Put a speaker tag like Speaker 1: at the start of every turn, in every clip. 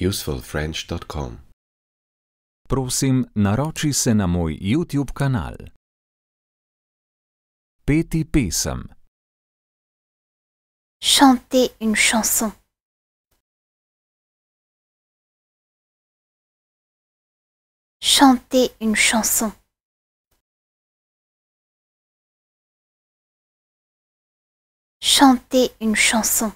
Speaker 1: usefulfrench.com. Prosim, naroči se na moj YouTube kanal. Peti pesem. Chanter une chanson. Chanter une chanson. Chanter une chanson.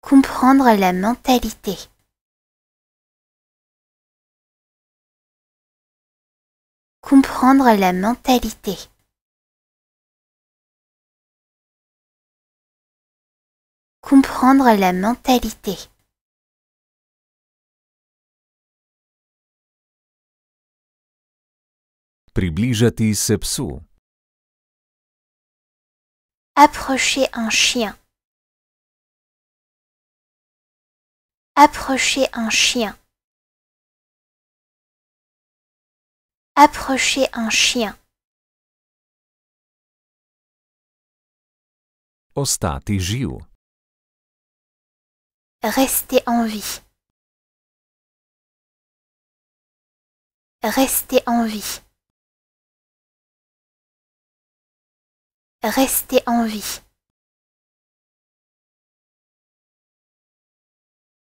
Speaker 1: Comprendre la mentalité. Comprendre la mentalité. Comprendre la mentalité. Approchez un chien. Approchez un chien. Approchez un chien. Ostati Rester en vie. Rester en vie. rester en vie.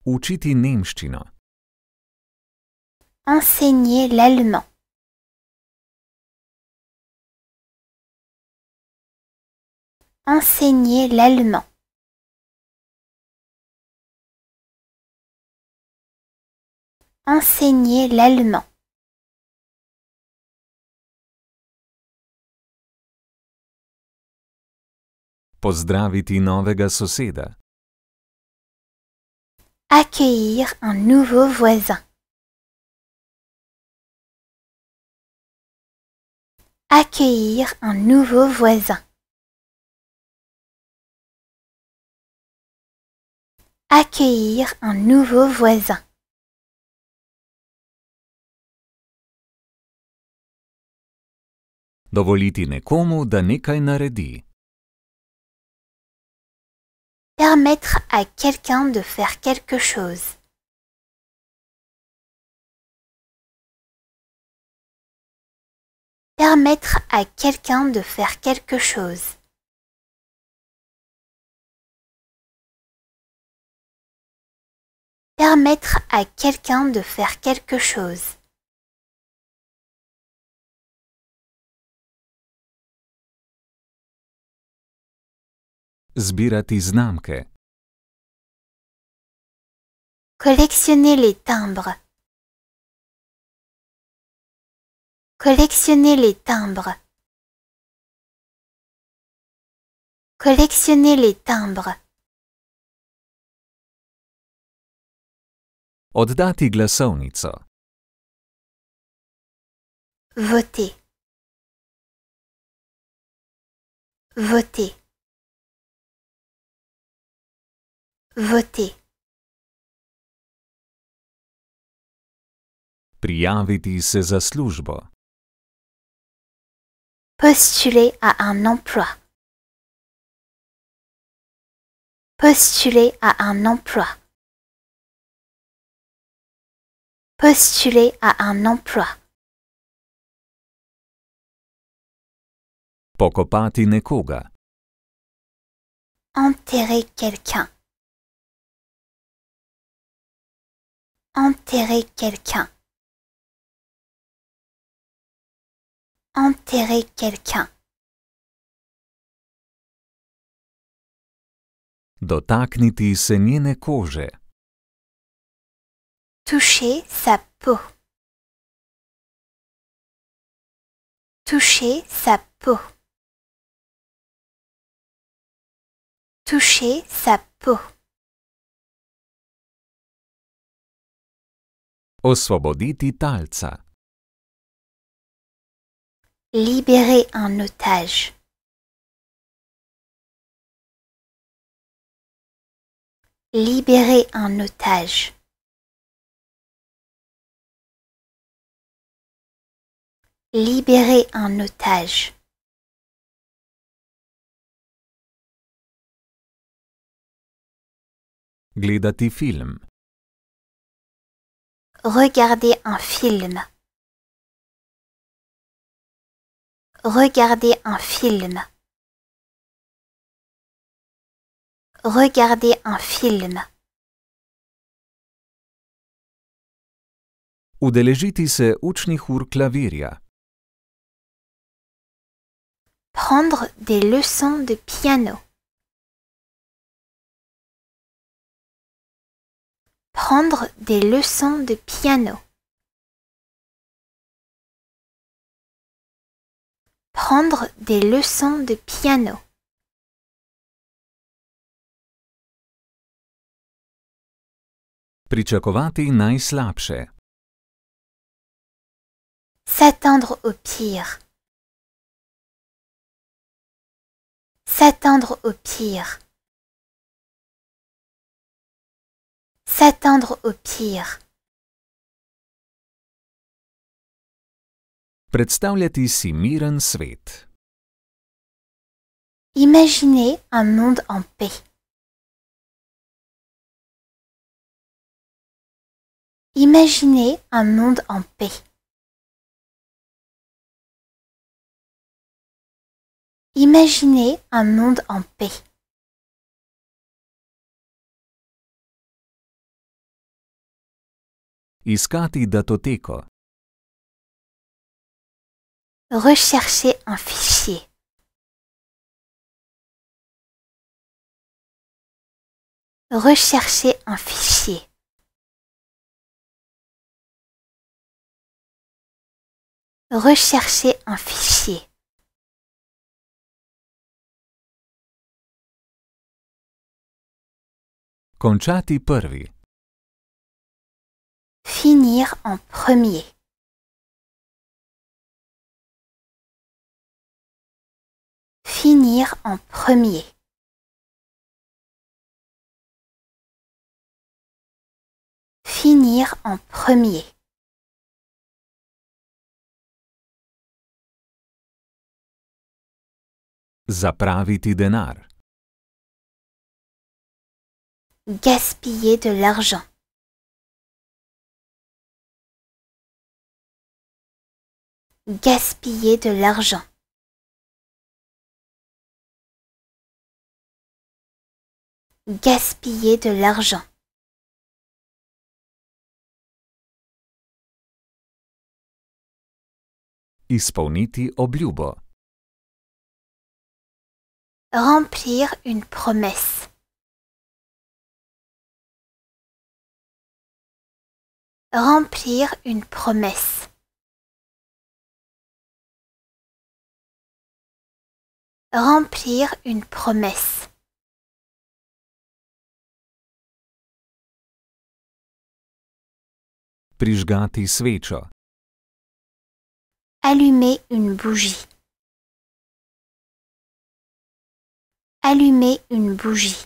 Speaker 1: Učiti nemščino. Enseigner l'allemand. Enseigner l'allemand. Enseigner l'allemand. Pozdraviti novega soseda. Accueillir un nouveau voisin. Accueillir un nouveau voisin. Accueillir un nouveau voisin. Dovoliti nekomu, da nekaj naredi. Permettre à quelqu'un de faire quelque chose. Permettre à quelqu'un de faire quelque chose. Permettre à quelqu'un de faire quelque chose. zbirati znamke. Collectionner les timbres. Collectionner les timbres. Collectionner les timbres. Oddati glasovnico. Voter. Voter. Voter. Prijaviti se za službo. Postuler à un emploi. Postuler à un emploi. Postuler à un emploi. Pokopati nekoga. Enterrer quelqu'un. Enterrer quelqu'un. Enterrer quelqu'un. Dotakniti se Toucher sa peau. Toucher sa peau. Toucher sa peau. Osvoboditi talca. Libérer un otage. Libérer un otage. Libérer un otage. Gledati film. Regarder un film. Regarder un film. Regarder un film. Prendre des leçons de piano. Prendre des leçons de piano. Prendre des leçons de piano. Pričakovati najslabše. S'attendre au pire. S'attendre au pire. S'attendre au pire. Imaginez un monde en paix. Imaginez un monde en paix. Imaginez un monde en paix. Iskati Rechercher un fichier. Rechercher un fichier. Rechercher un fichier. Conchati pervi finir en premier. Finir en premier. Finir en premier. Zapraviti denar. Gaspiller de l'argent. gaspiller de l'argent. Gaspiller de l'argent. Isponiti obliubo. Remplir une promesse. Remplir une promesse. Remplir une promesse. Prižgati Allumer une bougie. Allumer une bougie.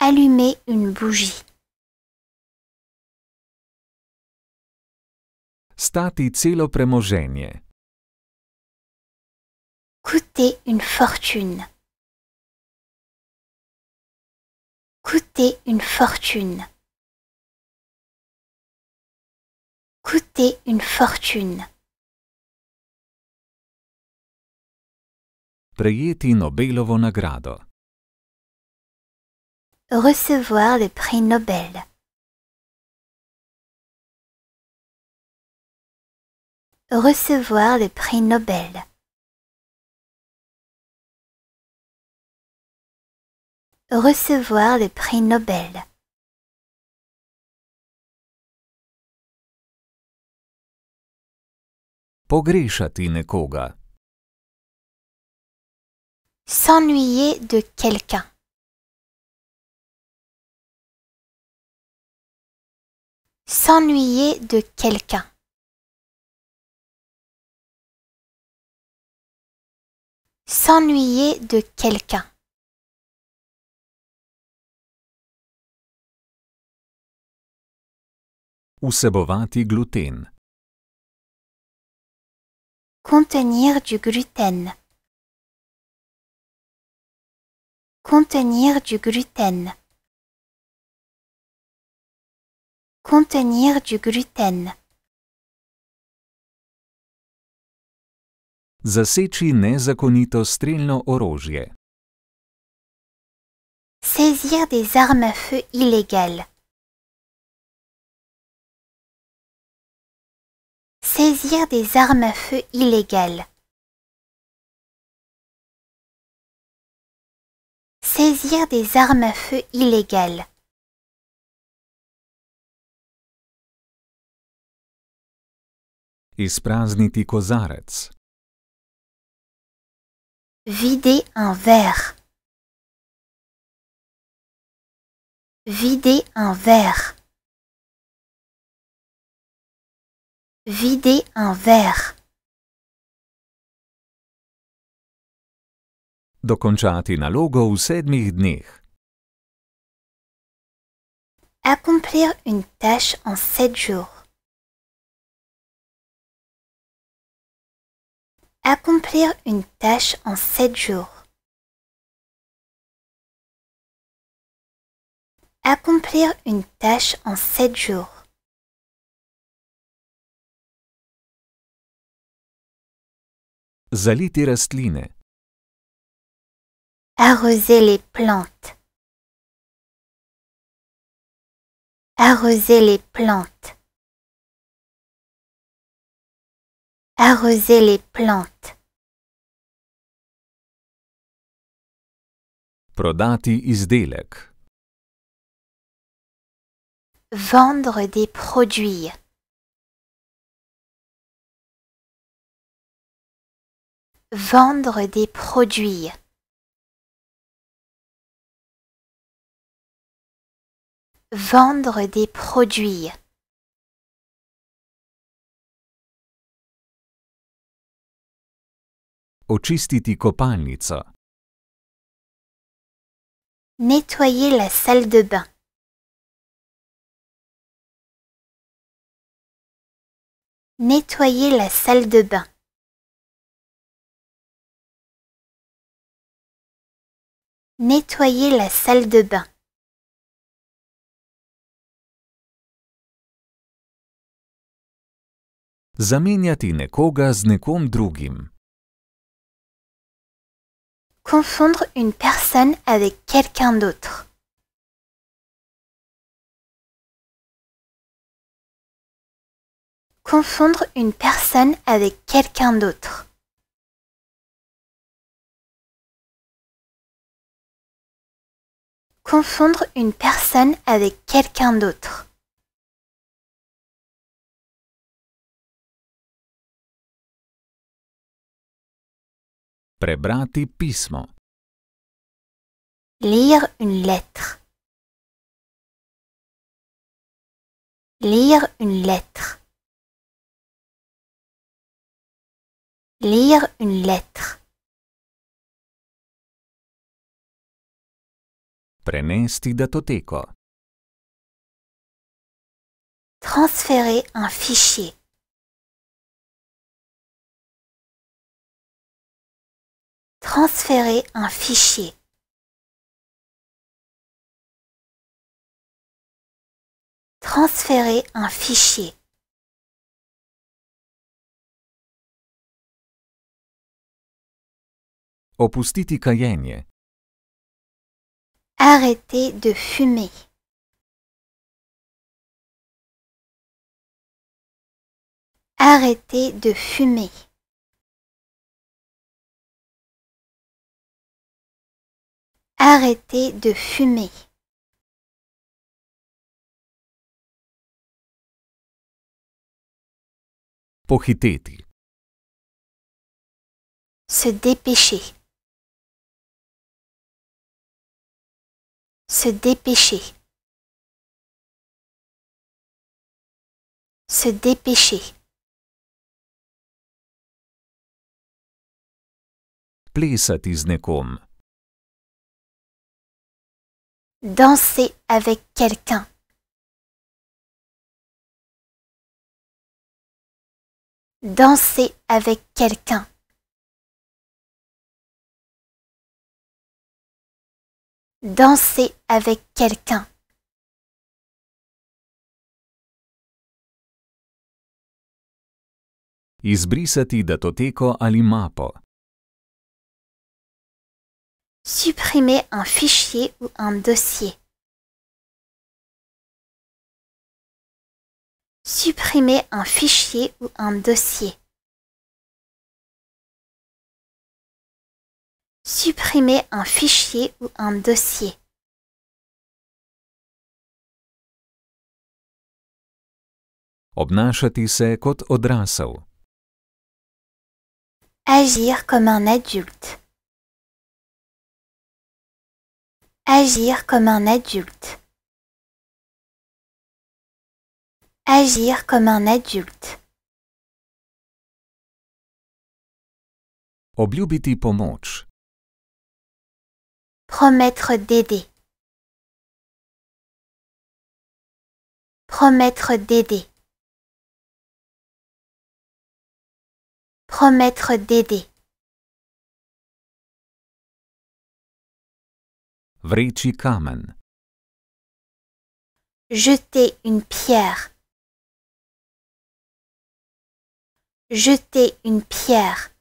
Speaker 1: Allumer une bougie. Stati celo coûter une fortune. Coûter une fortune. Coûter une fortune. Recevoir le prix Nobel. Recevoir le prix Nobel. recevoir des prix Nobel. Pogrešati nekoga. S'ennuyer de quelqu'un. S'ennuyer de quelqu'un. S'ennuyer de quelqu'un. Vsebovati gluten. Contenir du gluten. Contenir du gluten. Contenir du gluten. Zaseči nezakonito strelno orožje. Saisir des armes à feu illégales. saisir des armes à feu illégales. Saisir des armes à feu illégales. Isprazniti kozarec. Vider un verre. Vider un verre. Vider un verre. Dokončati nalogo Accomplir une tâche en sept jours. Accomplir une tâche en sept jours. Accomplir une tâche en sept jours. Zaliti Arroser les plantes. Arroser les plantes. Arroser les plantes. Prodati izdelek. Vendre des produits. Vendre des produits. Vendre des produits. Očistiti Nettoyer la salle de bain. Nettoyer la salle de bain. Nettoyer la salle de bain. nekoga z nekom drugim. Confondre une personne avec quelqu'un d'autre. Confondre une personne avec quelqu'un d'autre. confondre une personne avec quelqu'un d'autre. Prebrati pismo. Lire une lettre. Lire une lettre. Lire une lettre. Transférer un fichier. Transférer un fichier. Transférer un fichier. Arrêtez de fumer. Arrêtez de fumer. Arrêtez de fumer. Se dépêcher. se dépêcher, se dépêcher. Plesati Danser avec quelqu'un. Danser avec quelqu'un. danser avec quelqu'un. Izbrisati datoteko ali mapo. Supprimer un fichier ou un dossier. Supprimer un fichier ou un dossier. supprimer un fichier ou un dossier. Obnašati se kot Agir comme un adulte. Agir comme un adulte. Agir comme un adulte. Obljubiti pomoč. Promettre d'aider. Promettre d'aider. Promettre d'aider. Jeter une pierre. Jeter une pierre.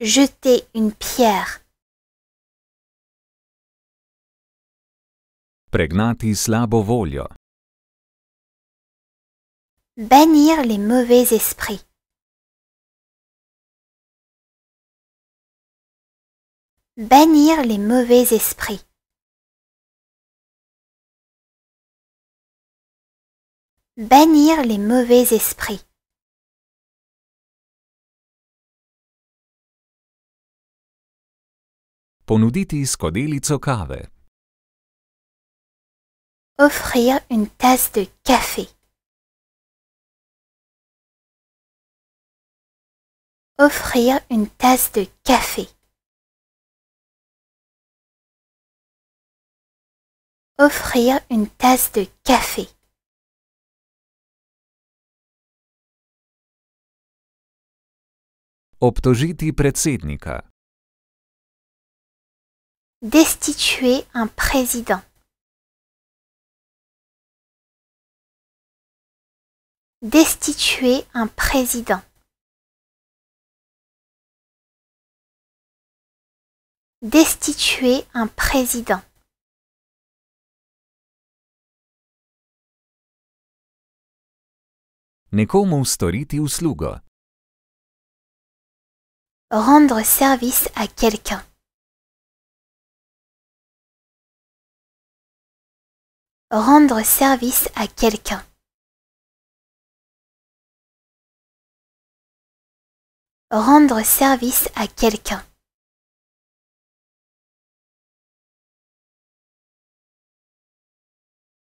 Speaker 1: jeter une pierre. Pregnati slabo Bannir les mauvais esprits. Bannir les mauvais esprits. Bannir les mauvais esprits. ponuditi skodelico kave. Offrir une tasse de café. Offrir une tasse de café. Offrir une tasse de café. Obtožiti predsednika. Destituer un président. Destituer un président. Destituer un président. Nekomu Rendre service à quelqu'un. Rendre service à quelqu'un. Rendre service à quelqu'un.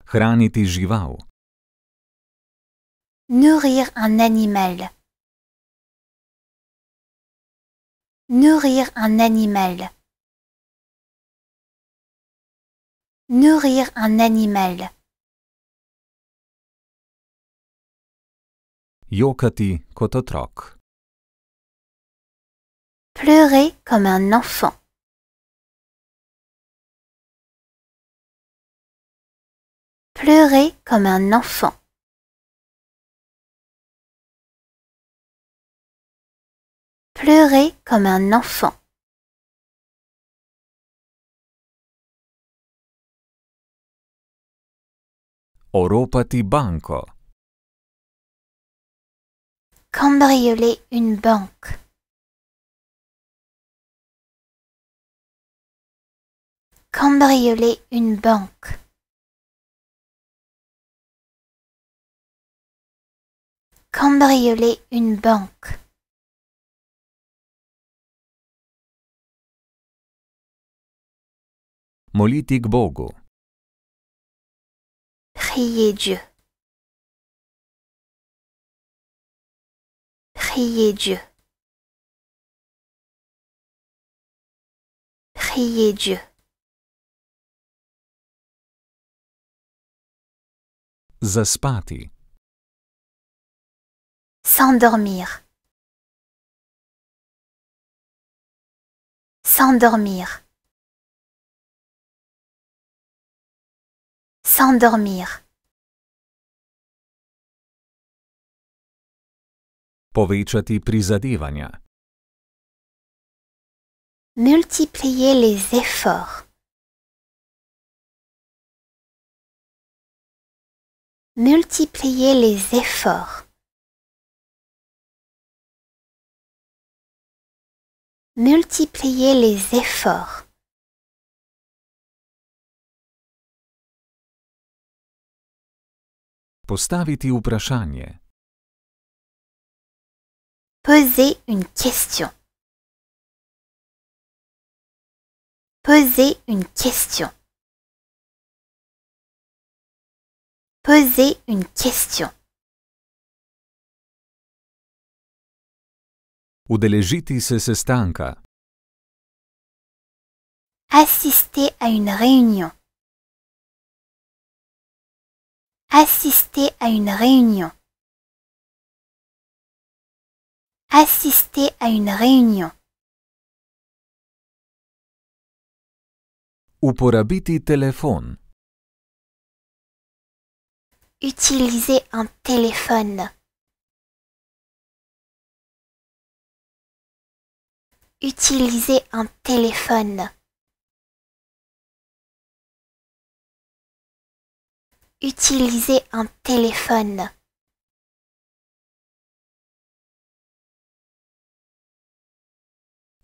Speaker 1: Hraniti Nourrir un animal. Nourrir un animal. Nourrir un animal. Yokati Kototrok Pleurer comme un enfant. Pleurer comme un enfant. Pleurer comme un enfant. oropati Banco Cambrioler une banque. Cambrioler une banque. Cambrioler une banque. Molitik Bogo. Priez Dieu. Priez Dieu. Priez Dieu. Zaspati. S'endormir. S'endormir. S'endormir. Povečati prizadevanja. Multiplier les efforts. Multiplier les efforts. Multiplier les efforts. Postaviti vprašanje. Poser une question. Poser une question. Poser une question. Udeležiti se sestanka. Assister à une réunion. Assister à une réunion. Assister à une réunion. habiter téléphone. Utiliser un téléphone. Utiliser un téléphone. utiliser un téléphone.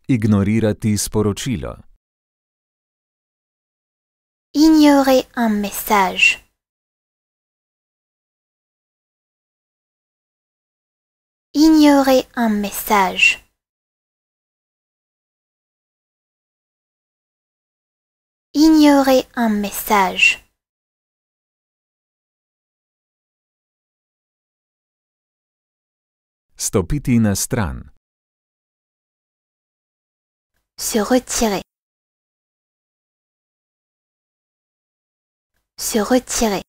Speaker 1: Ignorirati Ignorer un message. Ignorer un message. Ignorer un message. Stopiti na Se retirer. Se retirer.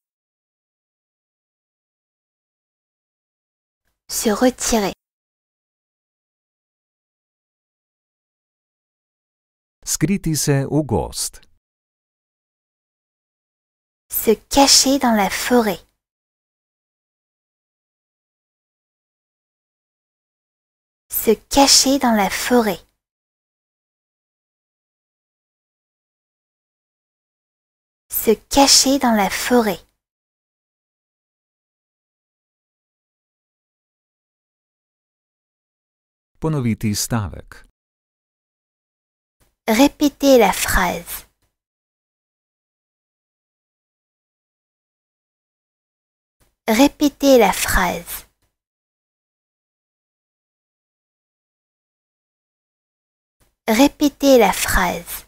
Speaker 1: Se retirer. Skriti se u Se cacher dans la forêt. se cacher dans la forêt. Se cacher dans la forêt. Ponoviti stavek. Répétez la phrase. Répétez la phrase. Répétez la phrase.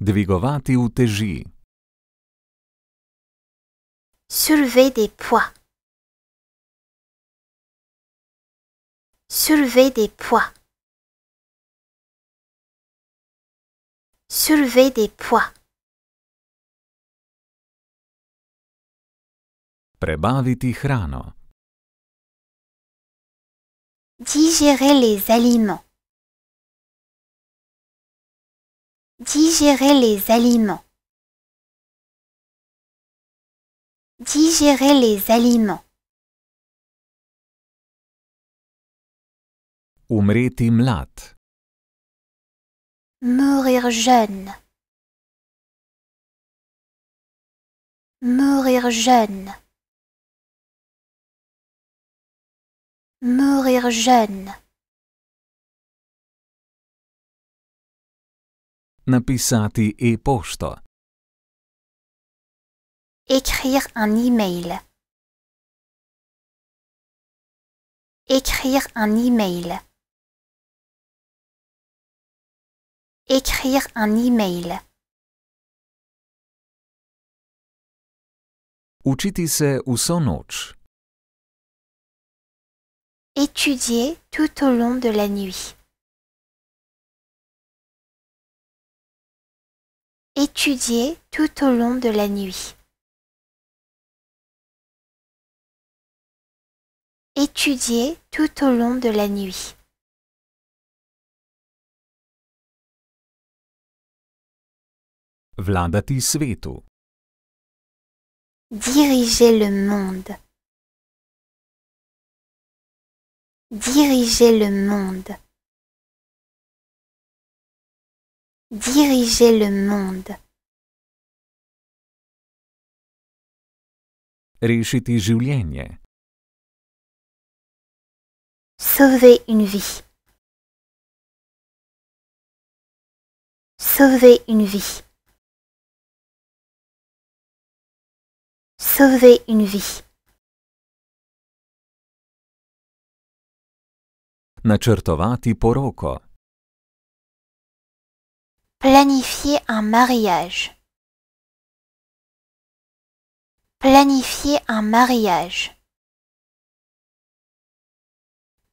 Speaker 1: Dvigovati uteži. Soulever des poids. Soulever des poids. Soulever des poids. Prebaviti hrano. Digérer les aliments. Digérer les aliments. Digérer les aliments. Umreti mlad. Mourir jeune. Mourir jeune. Mourir jeune. Napisati e posto Écrire un email. Écrire un email. Écrire un email. se u ніч. Étudier tout au long de la nuit. Étudier tout au long de la nuit. Étudier tout au long de la nuit. Vladati svetu. Diriger le monde. Diriger le monde. Diriger le monde. Sauvez življenje. Sauvez une vie. Sauvez une vie. Sauvez une vie. Planifier un mariage. Planifier un mariage.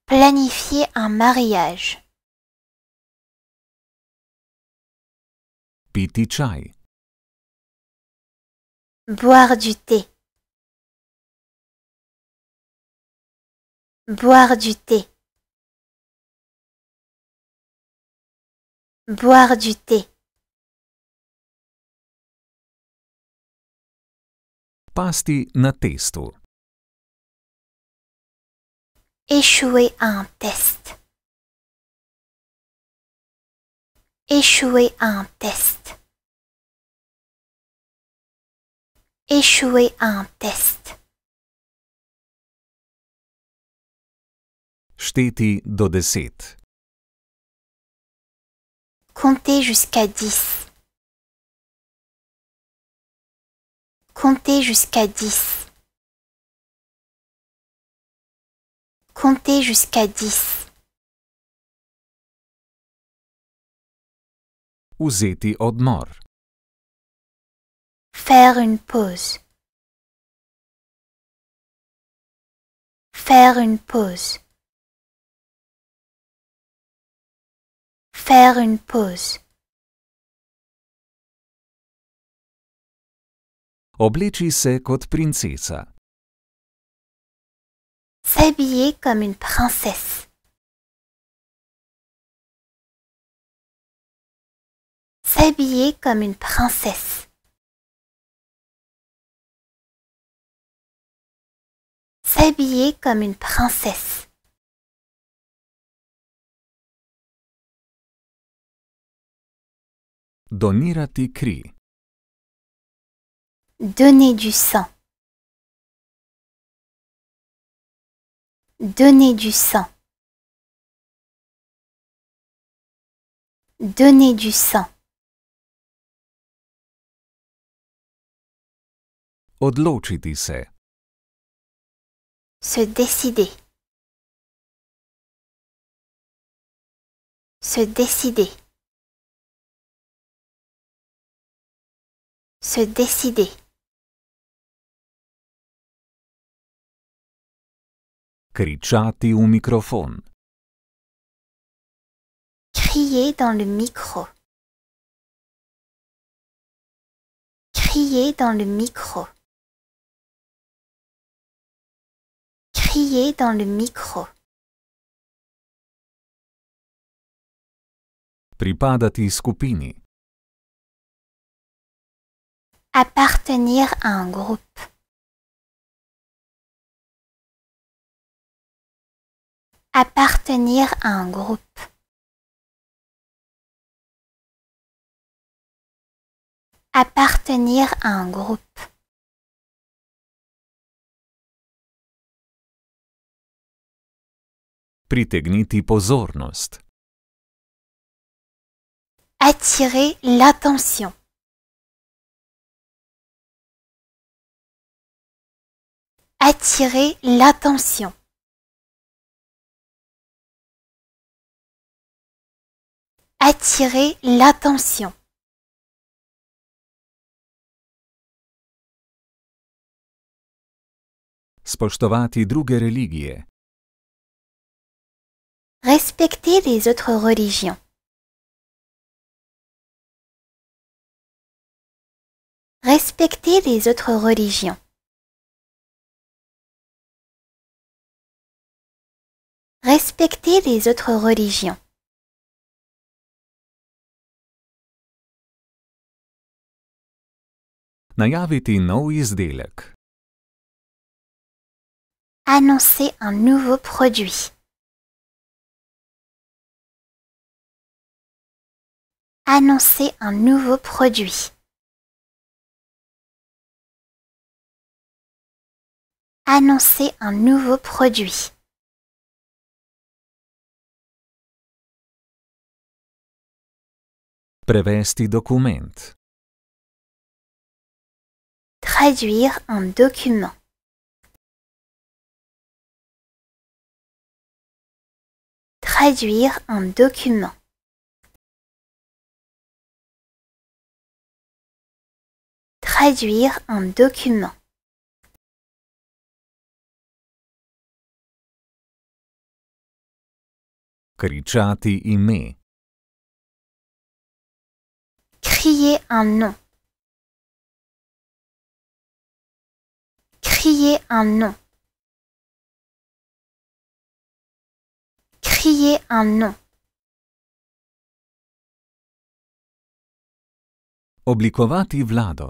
Speaker 1: Planifier un mariage. Piti chai. Boire du thé. Boire du thé. Boire du thé. Pasti na testu. Échouer à un test. Échouer à un test. Échouer à un test. Stéti do 10. Comptez jusqu'à dix. Comptez jusqu'à dix. Comptez jusqu'à dix. Uzeti odmor. Faire une pause. Faire une pause. faire une pause. obligez se kot princesa. S'habiller comme une princesse. S'habiller comme une princesse. S'habiller comme une princesse. Donirati kri. Donner du sang. Donner du sang. Donner du sang. se. Se décider. Se décider. se décider. Cricciati un microphone. Crier dans le micro. Crier dans le micro. Crier dans le micro. Pripadati Appartenir à un groupe. Appartenir à un groupe. Appartenir à un groupe. Pritegniti pozornost. Attirer l'attention. attirer l'attention. Attirer l'attention. Spoštovati druge Respecter les autres religions. Respecter les autres religions. respecter les autres religions. Najaviti Annoncer un nouveau produit. Annoncer un nouveau produit. Annoncer un nouveau produit. Prevesti document. Traduire un document. Traduire un document. Traduire un document. in me. Crier un nom. Crier un nom. Crier un nom. Oblikovati vlado.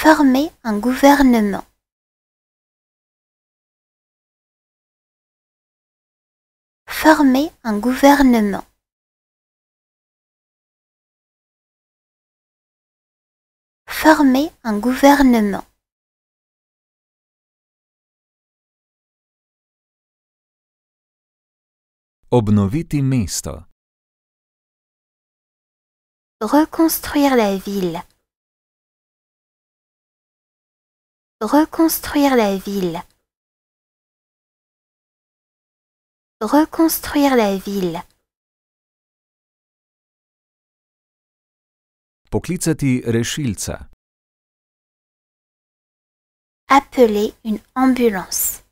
Speaker 1: Former un gouvernement. Former un gouvernement. former un gouvernement. Obnoviti mesto. Reconstruire la ville. Reconstruire la ville. Reconstruire la ville. Poklicati rešilca appeler une ambulance.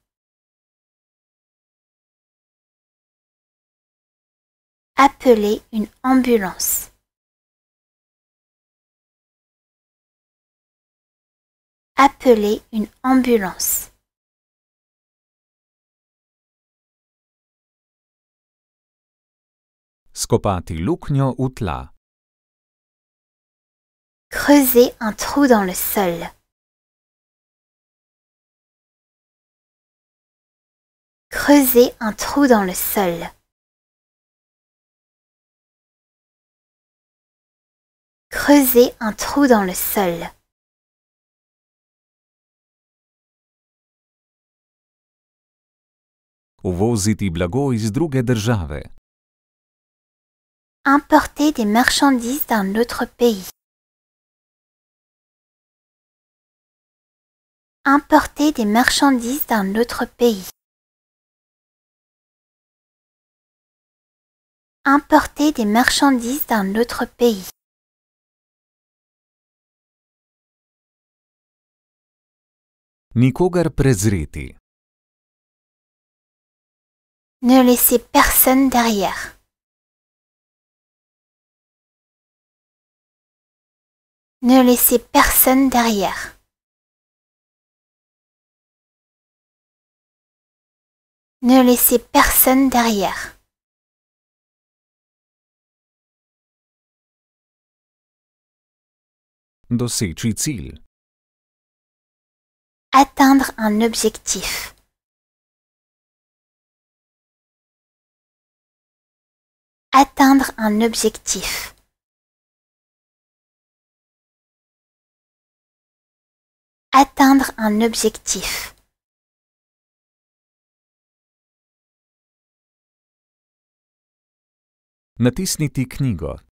Speaker 1: Appeler une ambulance. Appeler une ambulance. Scopati utla. Creuser un trou dans le sol. creuser un trou dans le sol. Creuser un trou dans le sol. Importer des marchandises d'un autre pays. Importer des marchandises d'un autre pays. importer des marchandises d'un autre pays. Nikogar prezreti. Ne laissez personne derrière. Ne laissez personne derrière. Ne laissez personne derrière. doseči Atteindre un objectif. Atteindre un objectif. Atteindre un objectif. Natisniti knjigo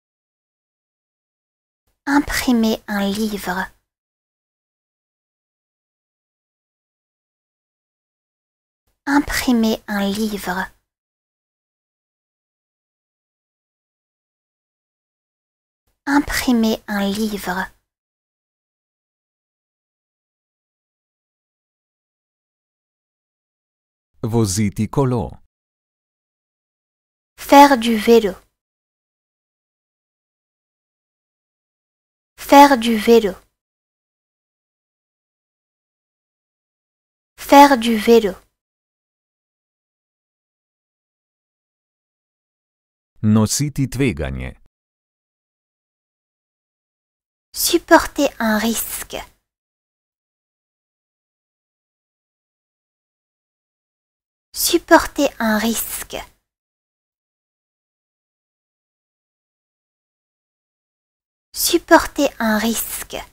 Speaker 1: imprimer un livre. Imprimer un livre. Imprimer un livre. Vos Faire du vélo. Faire du vélo. Faire du vélo. Nositi tveganje. Supporter un risque. Supporter un risque. supporter un risque.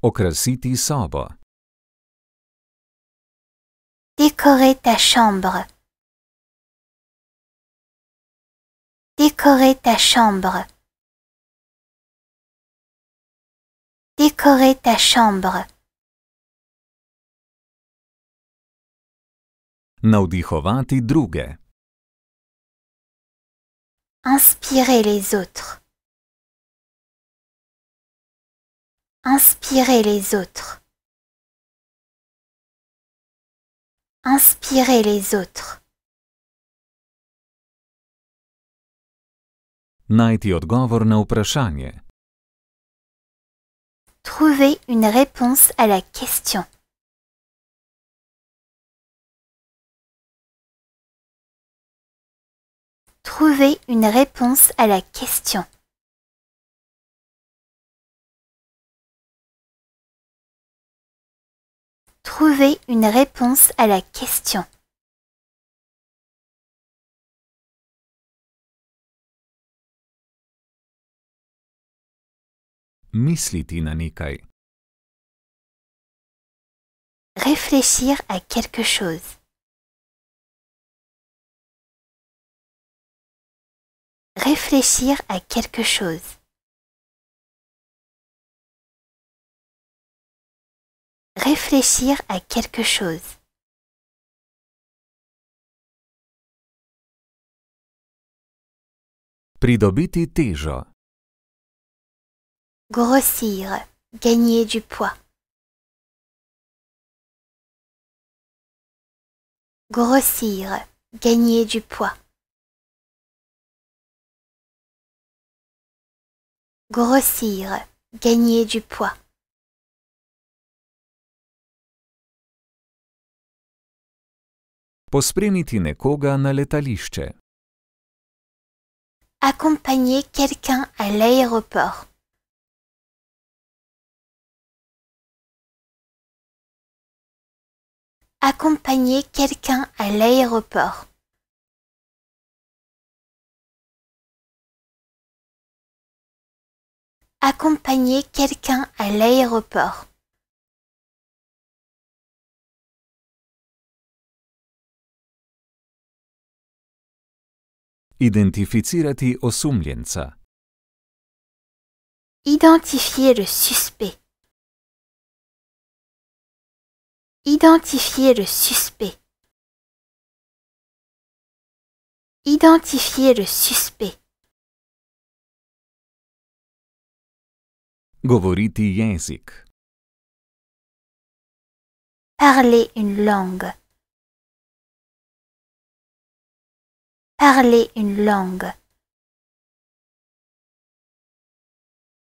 Speaker 1: Okrasiti Saba. Décorer ta chambre. Décorer ta chambre. Décorer ta chambre. Naudihovati druge. Inspirez les autres. Inspirez les autres. Inspirez les autres. na Trouvez une réponse à la question. Trouver une réponse à la question. Trouver une réponse à la question. Misliti na Nikai Réfléchir à quelque chose. réfléchir à quelque chose. Réfléchir à quelque chose. Pridobiti težo. Grossir, gagner du poids. Grossir, gagner du poids. grossir, gagner du poids. Pospremiti nekoga na Accompagner quelqu'un à l'aéroport. Accompagner quelqu'un à l'aéroport. accompagner quelqu'un à l'aéroport. Identificirati Identifier le suspect. Identifier le suspect. Identifier le suspect. Govoriti Parler une langue. Parler une langue.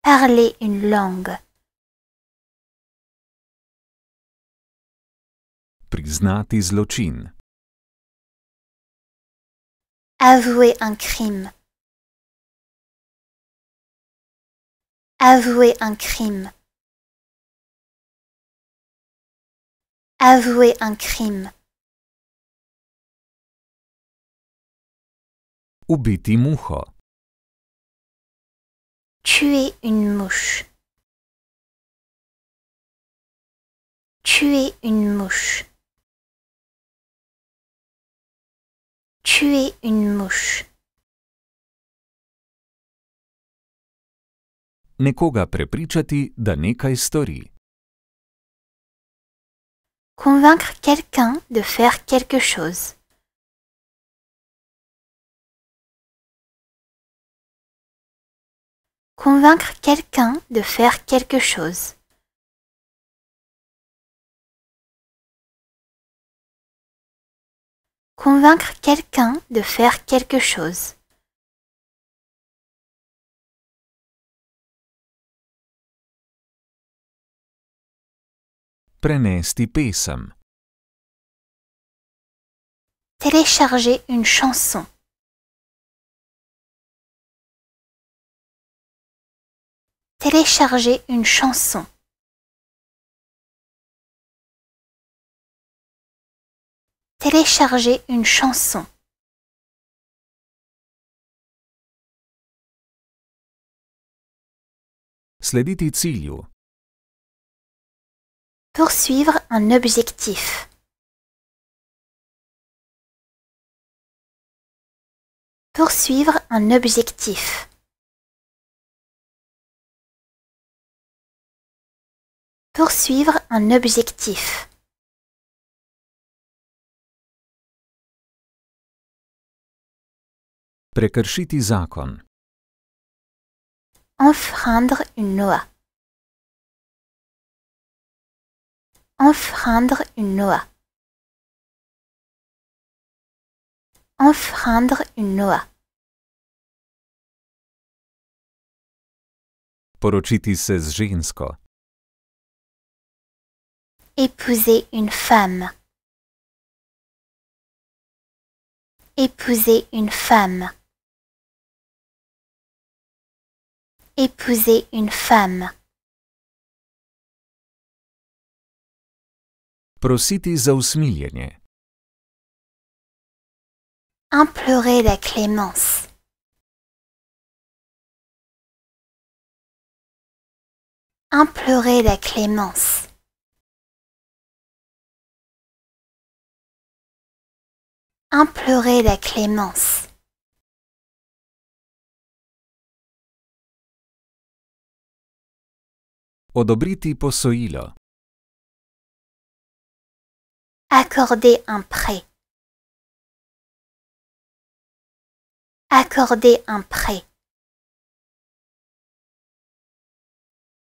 Speaker 1: Parler une langue. Priznati zločin. Avouer un crime. Avouer un crime. Avouer un crime. Ubiti Tuer une mouche. Tuer une mouche. Tuer une mouche. nekoga Convaincre quelqu'un de faire quelque chose. Convaincre quelqu'un de faire quelque chose. Convaincre quelqu'un de faire quelque chose. prenesti pesam. Télécharger une chanson. Télécharger une chanson. Télécharger une chanson. Slediti Poursuivre un objectif. Poursuivre un objectif. Poursuivre un objectif. Prekršiti zakon. Enfreindre une loi. enfreindre une loi. Enfreindre une loi. Poročiti se z Épouser une femme. Épouser une femme. Épouser une femme. Prositi za usmiljenje. Implorer la clémence. Implorer la clémence. Implorer la clémence. Odobriti posojilo. Accorder un prêt. Accorder un prêt.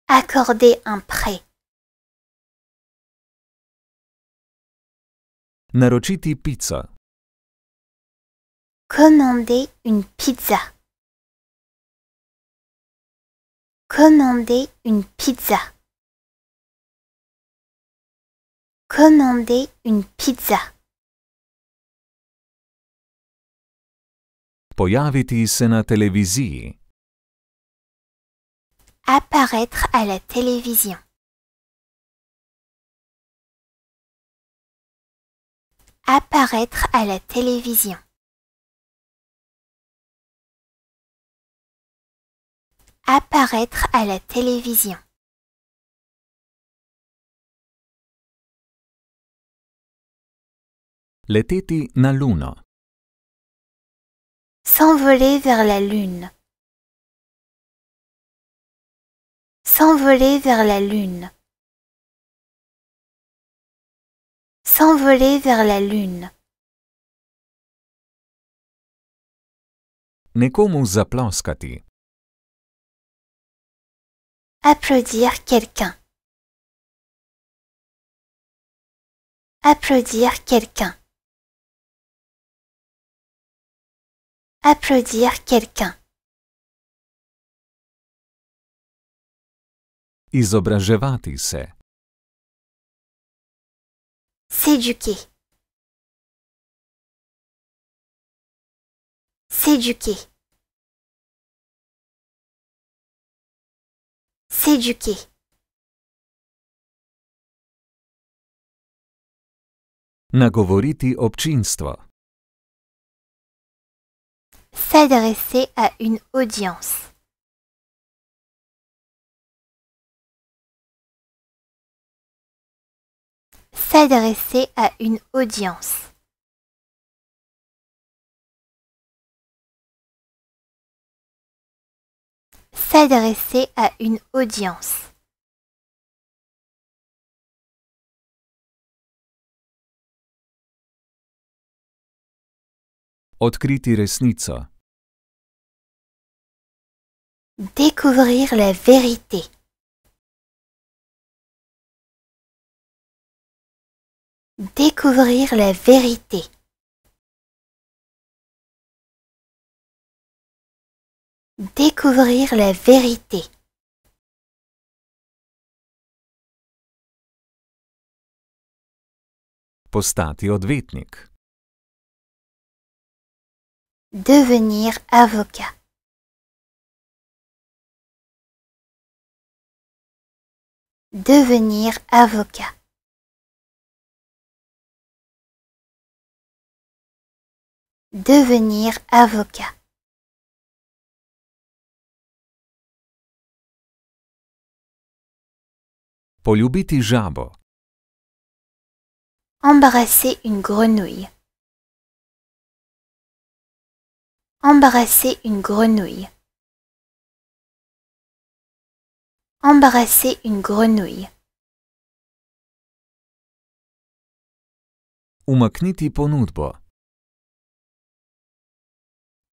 Speaker 1: Accorder un prêt. Narociti pizza. Commander une pizza. Commander une pizza. commander une pizza. Pojaviti se na televiziji. Apparaître à la télévision. Apparaître à la télévision. Apparaître à la télévision. na S'envoler vers la lune. S'envoler vers la lune. S'envoler vers la lune. Nekomu zaplauskati. Applaudir quelqu'un. Applaudir quelqu'un. applaudir quelqu'un. Izobraževati se. S'éduquer. S'éduquer. S'éduquer. Nagovoriti občinstvo s'adresser à une audience. S'adresser à une audience. S'adresser à une audience. Odkriti resnico. Découvrir la vérité. Découvrir la vérité. Découvrir la vérité. Postati odvetnik. devenir avocat. Devenir avocat. Devenir avocat. Polubiti Embrasser une grenouille. Embarrasser une grenouille. Embarrasser une grenouille. Umakniti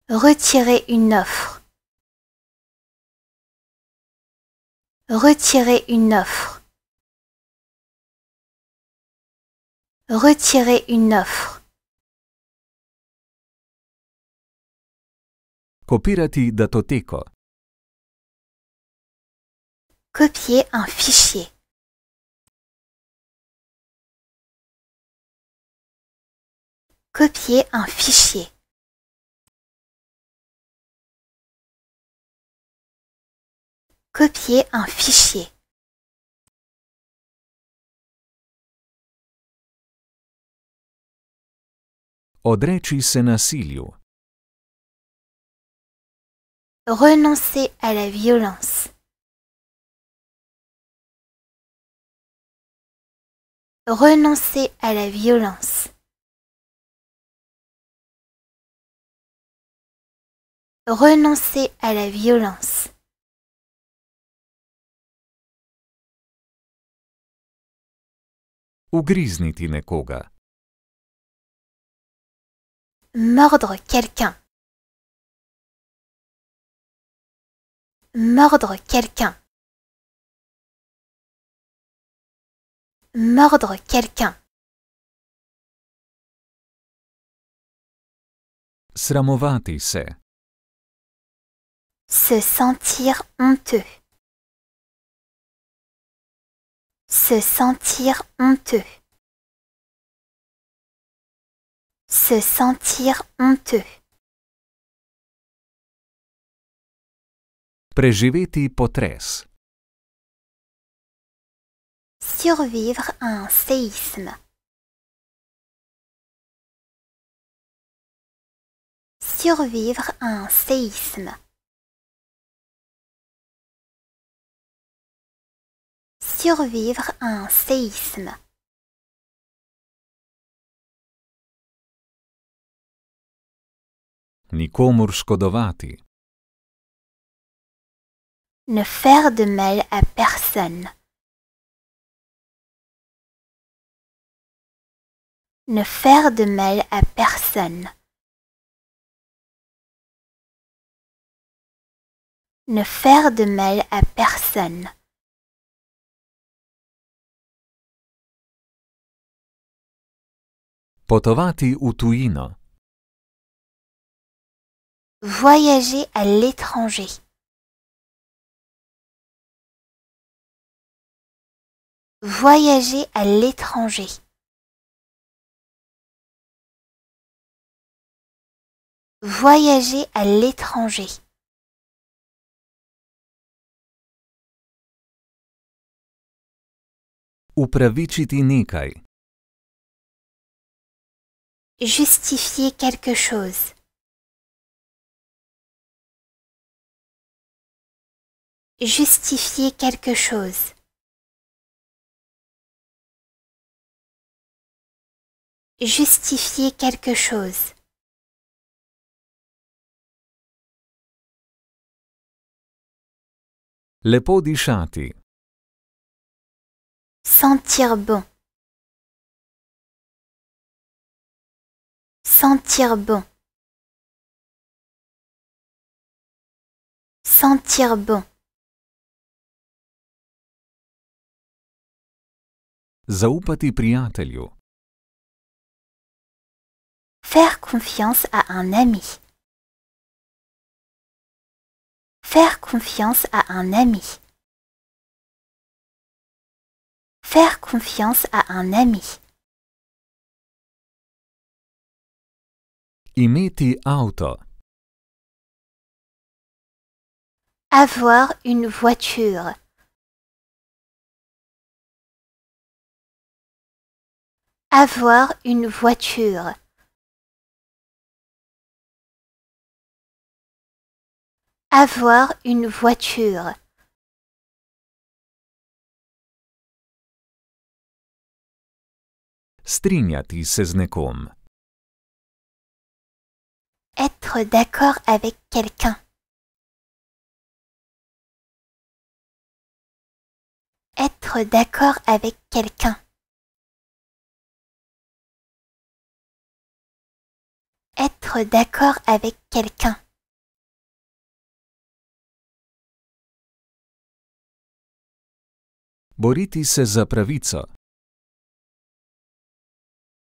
Speaker 1: Retirer une offre. Retirer une offre. Retirer une offre. Copier un fichier. Copier un fichier. Copier un fichier. Odreči se renoncer à la violence. Renoncer à la violence. Renoncer à la violence. Ugrizniti nekoga. Mordre quelqu'un. Mordre quelqu'un. Mordre quelqu'un. Sramovati se. Se sentir honteux. Se sentir honteux. Se sentir honteux. Preživeti potres. Survivre un séisme. Survivre un séisme. Survivre un séisme. Nikomur škodovati. Ne faire de mal à personne. Ne faire de mal à personne. Ne faire de mal à personne. Potovati Voyager à l'étranger. Voyager à l'étranger. Voyager à l'étranger. Upravičiti nekaj. Justifier quelque chose. Justifier quelque chose. justifier quelque chose. Le peau di Sentir bon. Sentir bon. Sentir bon. Zaupati prijatelju. Faire confiance à un ami. Faire confiance à un ami. Faire confiance à un ami. auto. Avoir une voiture. Avoir une voiture. avoir une voiture. Être d'accord avec quelqu'un. Être d'accord avec quelqu'un. Être d'accord avec quelqu'un. Boriti se za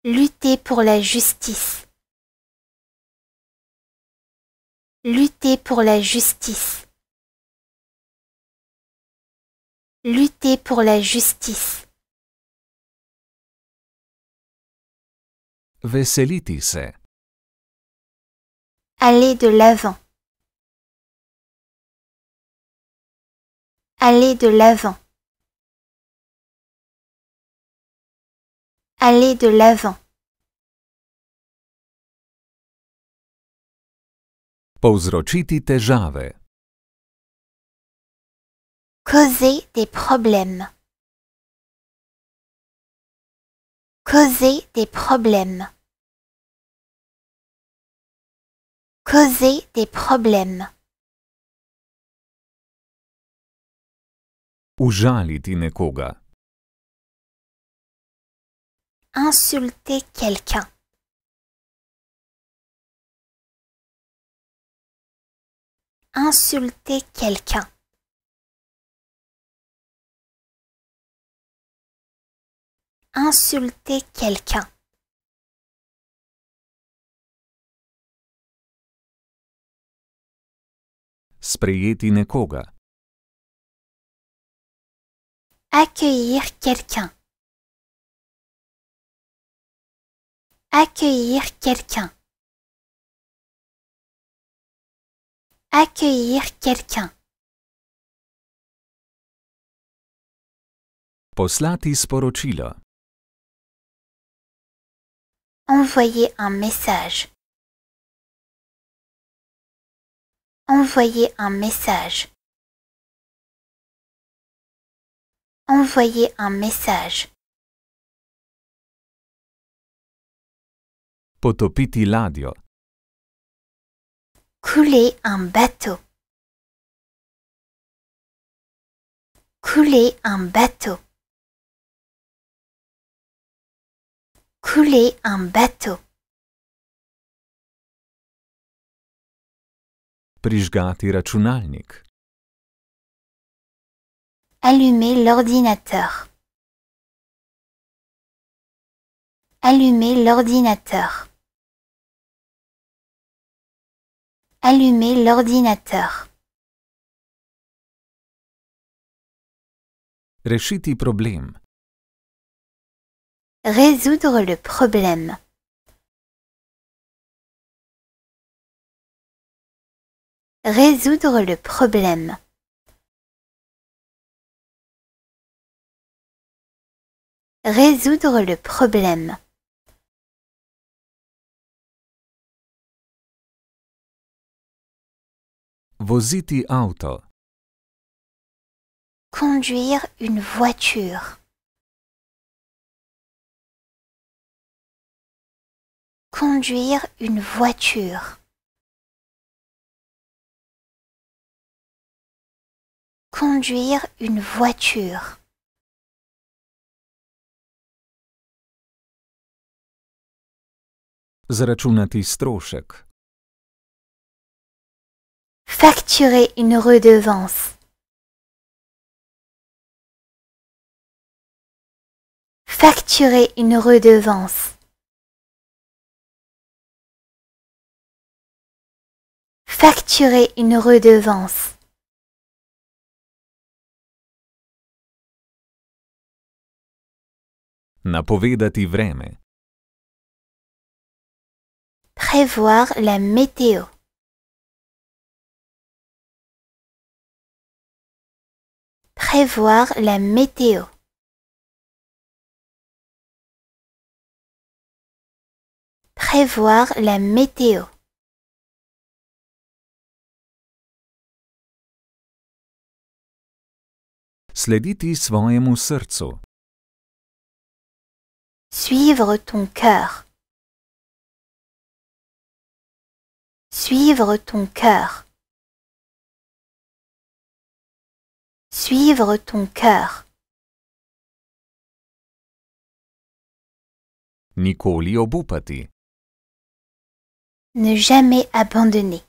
Speaker 1: Lutter pour la justice. Lutter pour la justice. Lutter pour la justice. Veseliti Aller de l'avant. Aller de l'avant. aller de l'avant. te težave. Causer des problèmes. Causer des problèmes. Causer des problèmes. Užaliti nekoga insulter quelqu'un. Insulter quelqu'un. Insulter quelqu'un. Sprejeti nekoga. Accueillir quelqu'un. Accueillir quelqu'un. Accueillir quelqu'un. Poslati sporočilo. Envoyer un message. Envoyer un message. Envoyer un message. Potopiti ladjo. Couler un bateau. Couler un bateau. Couler un bateau. Prižgati rachunalnik. Allumer l'ordinateur. Allumer l'ordinateur. Allumer l'ordinateur. Rešiti problem. Résoudre le problème. Résoudre le problème. Résoudre le problème. Voziti auto. Conduire une voiture. Conduire une voiture. Conduire une voiture facturer une redevance. Facturer une redevance. Facturer une redevance. Napovedati vreme. Prévoir la météo. Prévoir la météo. Prévoir la météo. Slediti svojemu Suivre ton cœur. Suivre ton cœur. Suivre ton cœur. Nicolio obupati. Ne jamais abandonner.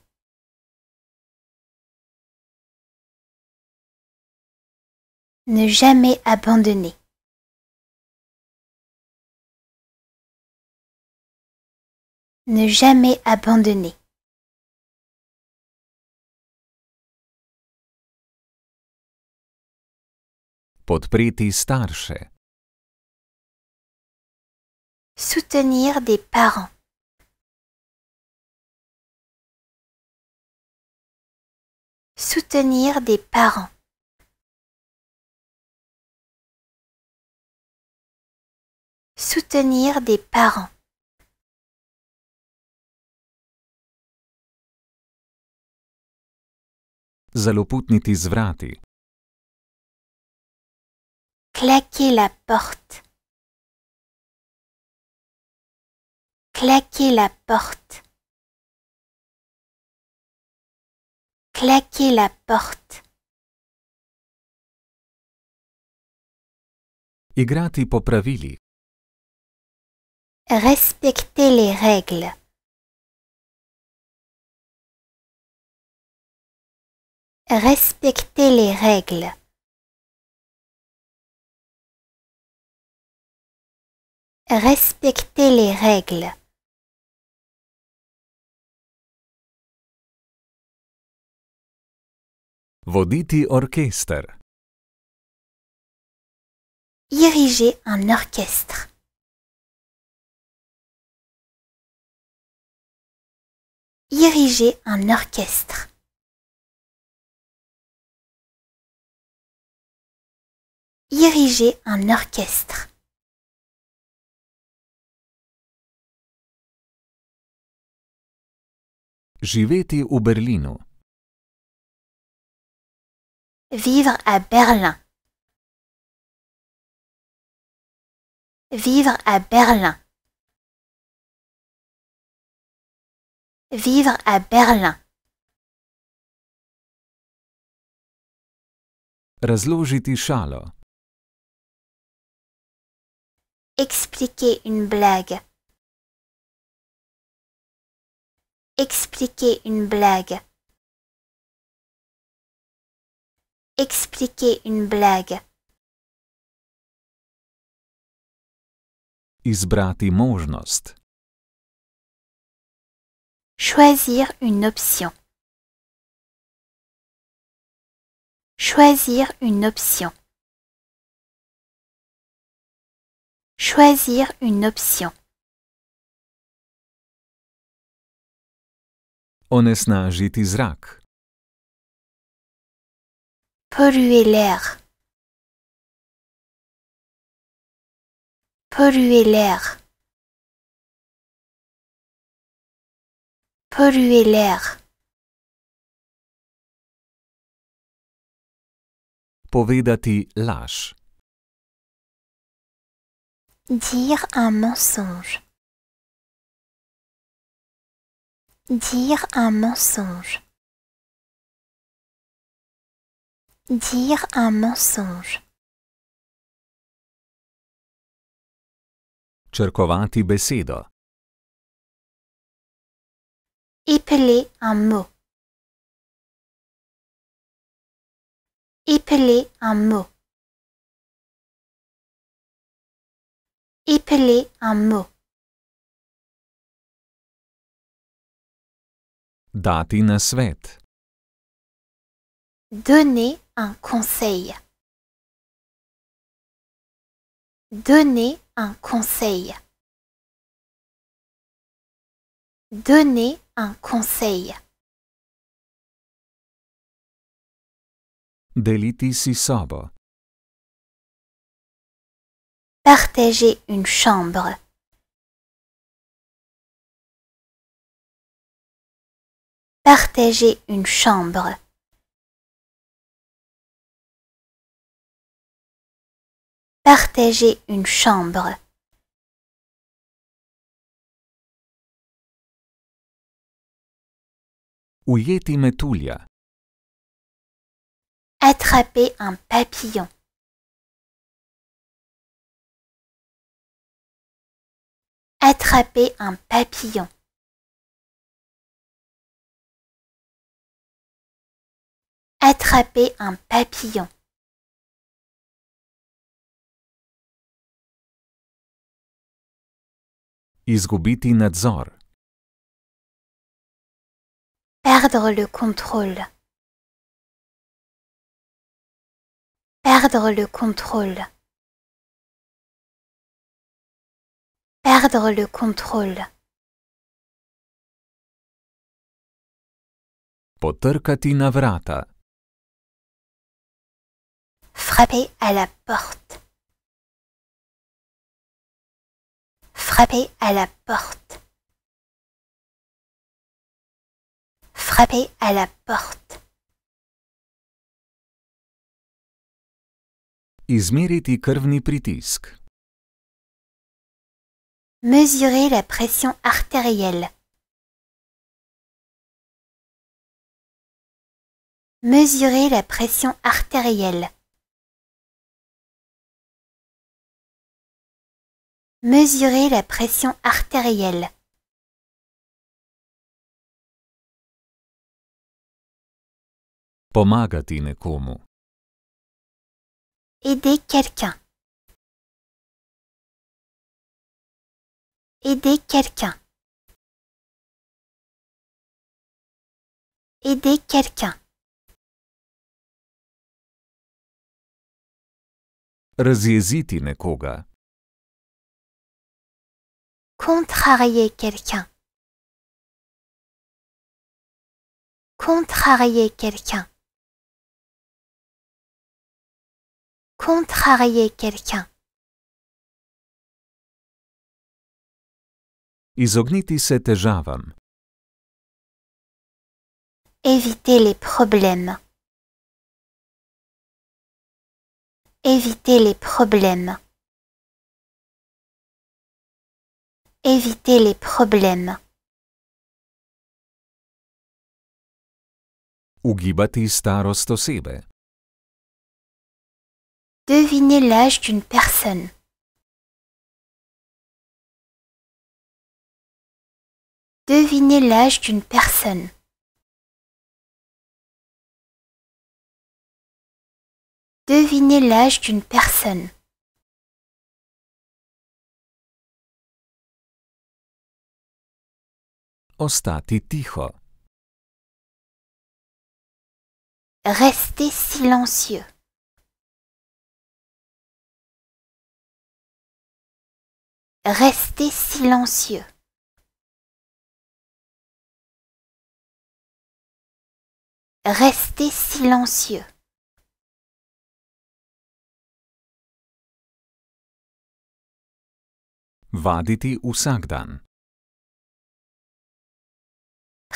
Speaker 1: Ne jamais abandonner. Ne jamais abandonner. Soutenir des parents. Soutenir des parents. Soutenir des parents. Zaloputniti claquer la porte, claquer la porte, claquer la porte. Respectez les règles. Respectez les règles. respecter les règles. Voditi orchester. Diriger un orchestre. Diriger un orchestre. Diriger un orchestre. Živeti v Berlinu. Vivre à Berlin. Vivre à Berlin. Vivre à Berlin. Razložiti šalo. Expliquer une blague. Expliquer une blague. Expliquer une blague. Izbrati možnost. Choisir une option. Choisir une option. Choisir une option. onesnažiti zrak. Polluer l'air. Polluer l'air. Polluer l'air. Povedati lâche. Dire un mensonge. Dire un mensonge. Dire un mensonge. Chercovanti besedo. Épeler un mot. Épeler un mot. Épeler un mot. Dati Donner un conseil. Donner un conseil. Donner un conseil. Deliti si sobo. Partager une chambre. Partager une chambre. Partager une chambre. Ujeti Metulia Attraper un papillon. Attraper un papillon. attraper un papillon. Izgubiti nadzor. Perdre le contrôle. Perdre le contrôle. Perdre le contrôle. Potrkati na Frappez à la porte. Frappez à la porte. Frappez à la porte. Izmeriti pritisk. Mesurer la pression artérielle. Mesurez la pression artérielle. Mesurer la pression artérielle. Pomagati nekomu. Aider quelqu'un. Aider quelqu'un. Aider quelqu'un. Razjeziti nekoga. Contrarier quelqu'un. Contrarier quelqu'un. Contrarier quelqu'un. Izogniti se težavam. Éviter les problèmes. Éviter les problèmes. éviter les problèmes. Ugibati Devinez l'âge d'une personne. Devinez l'âge d'une personne. Devinez l'âge d'une personne. ostati ticho. Restez silencieux. Restez silencieux. va silencieux. Vaditi usagdan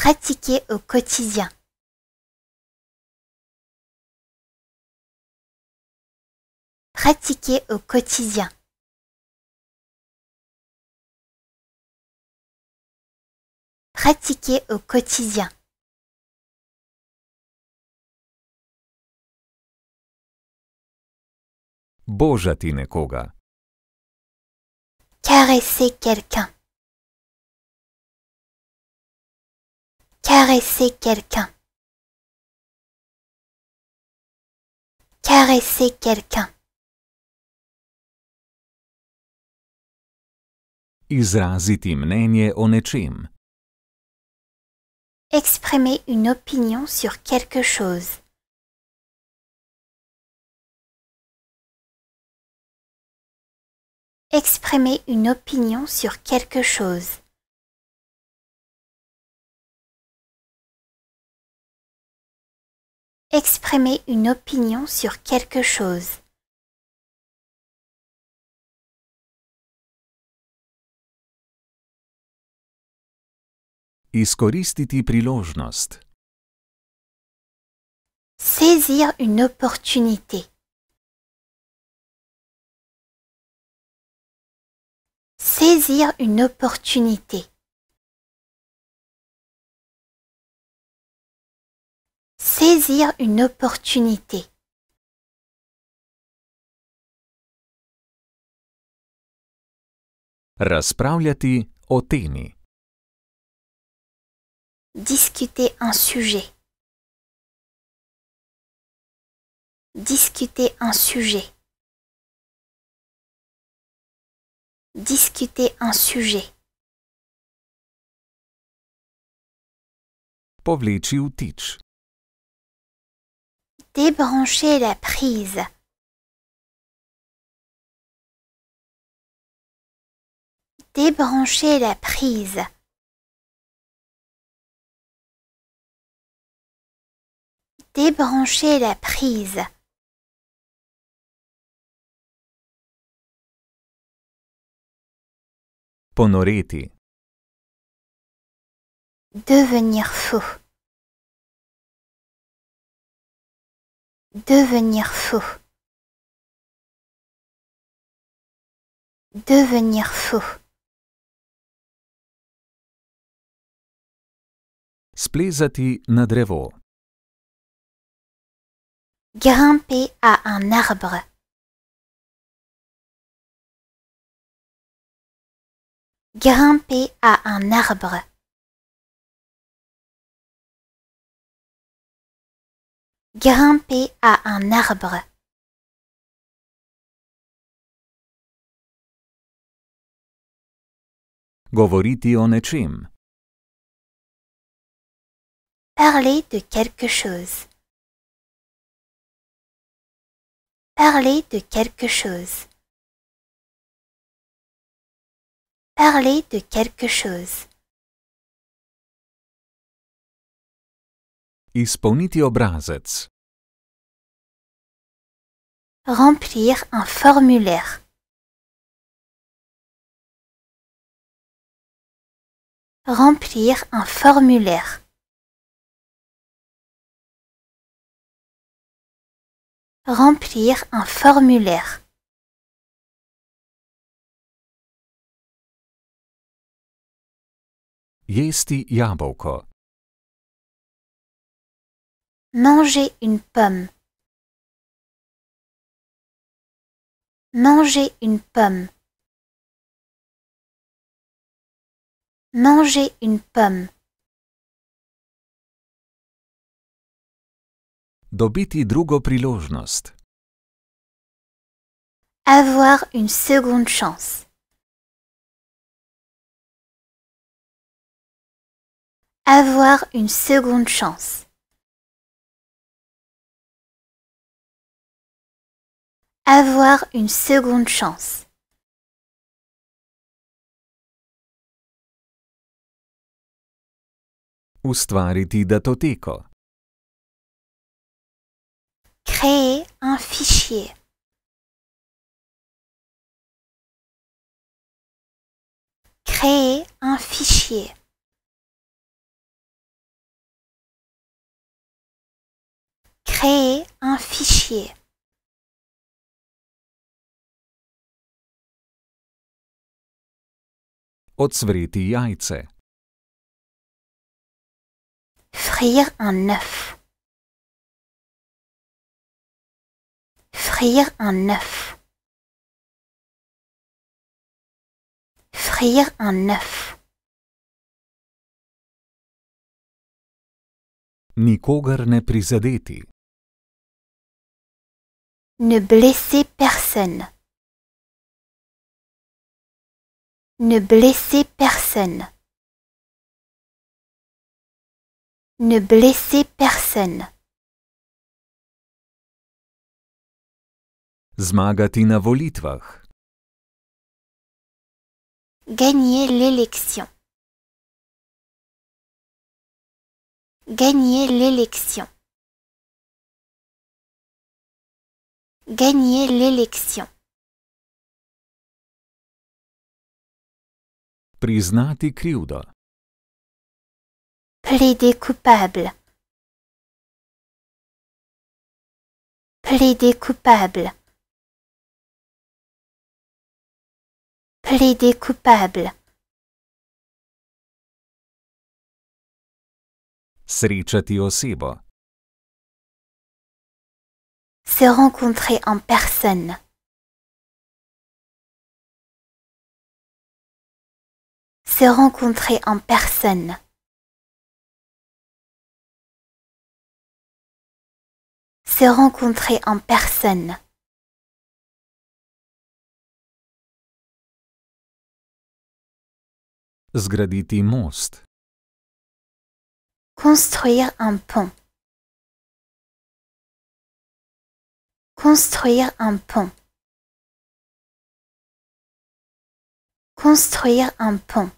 Speaker 1: pratiquer au quotidien. Pratiquer au quotidien. Pratiquer au quotidien. tine koga. Caresser quelqu'un. Caresser quelqu'un. Caresser quelqu'un. Exprimer une opinion sur quelque chose. Exprimer une opinion sur quelque chose. exprimer une opinion sur quelque chose. Iskoristiti priložnost. Saisir une opportunité. Saisir une opportunité. saisir une opportunité. Raspravljati o temi. Discuter un sujet. Discuter un sujet. Discuter un sujet. Повлічі teach débrancher la prise. Débrancher la prise. Débrancher la prise. Ponoriti. Devenir fou. Devenir fou. Devenir faux. Splezati na drevo. Grimper à un arbre. Grimper à un arbre. Grimper à un arbre. Govoriti Parler de quelque chose. Parler de quelque chose. Parler de quelque chose. Izpolniti obrazec. Remplir un formulaire. Remplir un formulaire. Remplir un formulaire. Jesti jabolko. Manger une pomme. Manger une pomme. Manger une pomme. Dobiti drugo priložnost. Avoir une seconde chance. Avoir une seconde chance. avoir une seconde chance. Ustvariti datoteko. Créer un fichier. Créer un fichier. Créer un fichier. Ocvreti jajce. Frire un œuf. Frire un œuf. Frire un œuf. Nikogar ne prizadeti. Ne blesser personne. Ne blesser personne. Ne blessez personne. Zmagati na Gagner l'élection. Gagner l'élection. Gagner l'élection. Priznati krivdo. Plaider coupable. Plaider coupable. Plaider coupable. Srečati osebo. Se rencontrer en personne. se rencontrer en personne. Se rencontrer en personne. most. Construire un pont. Construire un pont. Construire un pont.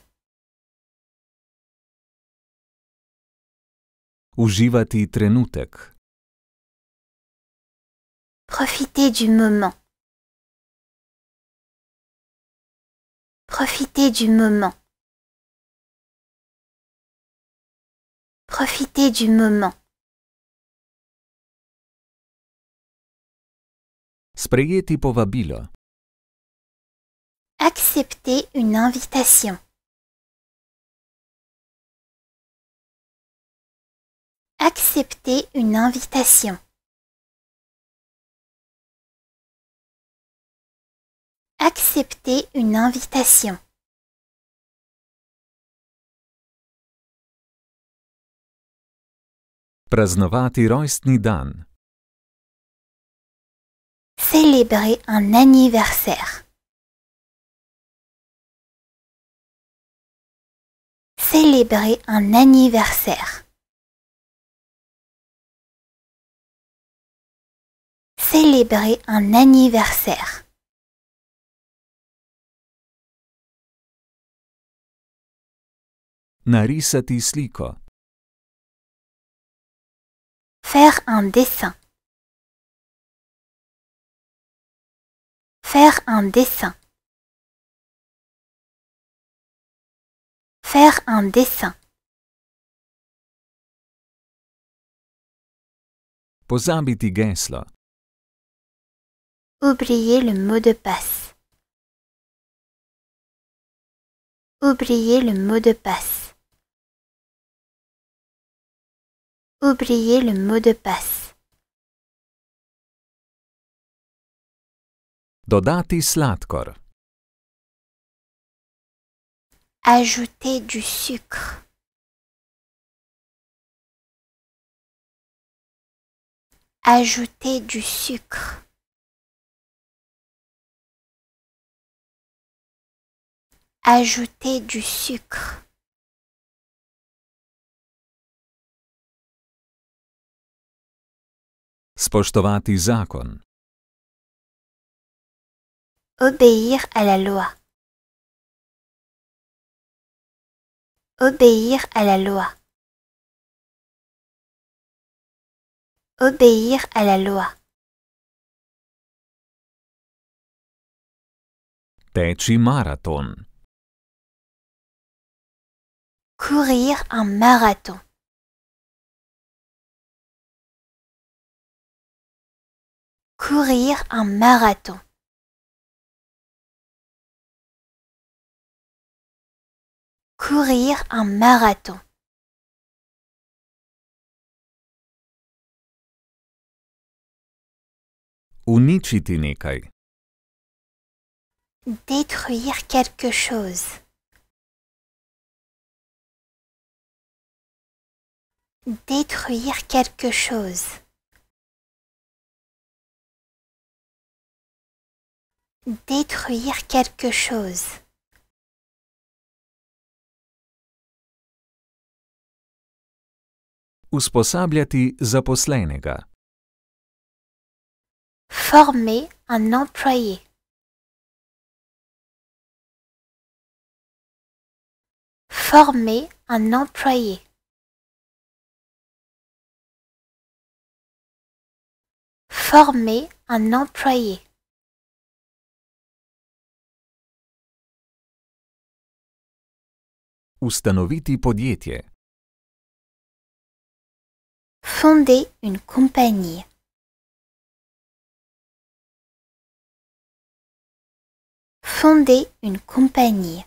Speaker 1: Uživati trenutek. Profitez du moment. Profitez du moment. Profitez du moment. Sprejeti povabilo. Accepter une invitation. accepter une invitation. Accepter une invitation. dan. Célébrer un anniversaire. Célébrer un anniversaire. célébrer un anniversaire. Narisati sliko. Faire un dessin. Faire un dessin. Faire un dessin. Pozabiti geslo. Oubliez le mot de passe. Oubliez le mot de passe. Oubliez le mot de passe. Dodati Slatkor. Ajouter du sucre. Ajouter du sucre. Ajouter du sucre. Spoštovati zakon. Obéir à la loi. Obéir à la loi. Obéir à la loi. Teči marathon courir un marathon. Courir un marathon. Courir un marathon. Détruire quelque chose. Détruire quelque chose. Détruire quelque chose. Usposabljati zaposlenega. Former un employé. Former un employé. former un employé. Ustanoviti podjetje. Fonder une compagnie. Fonder une compagnie.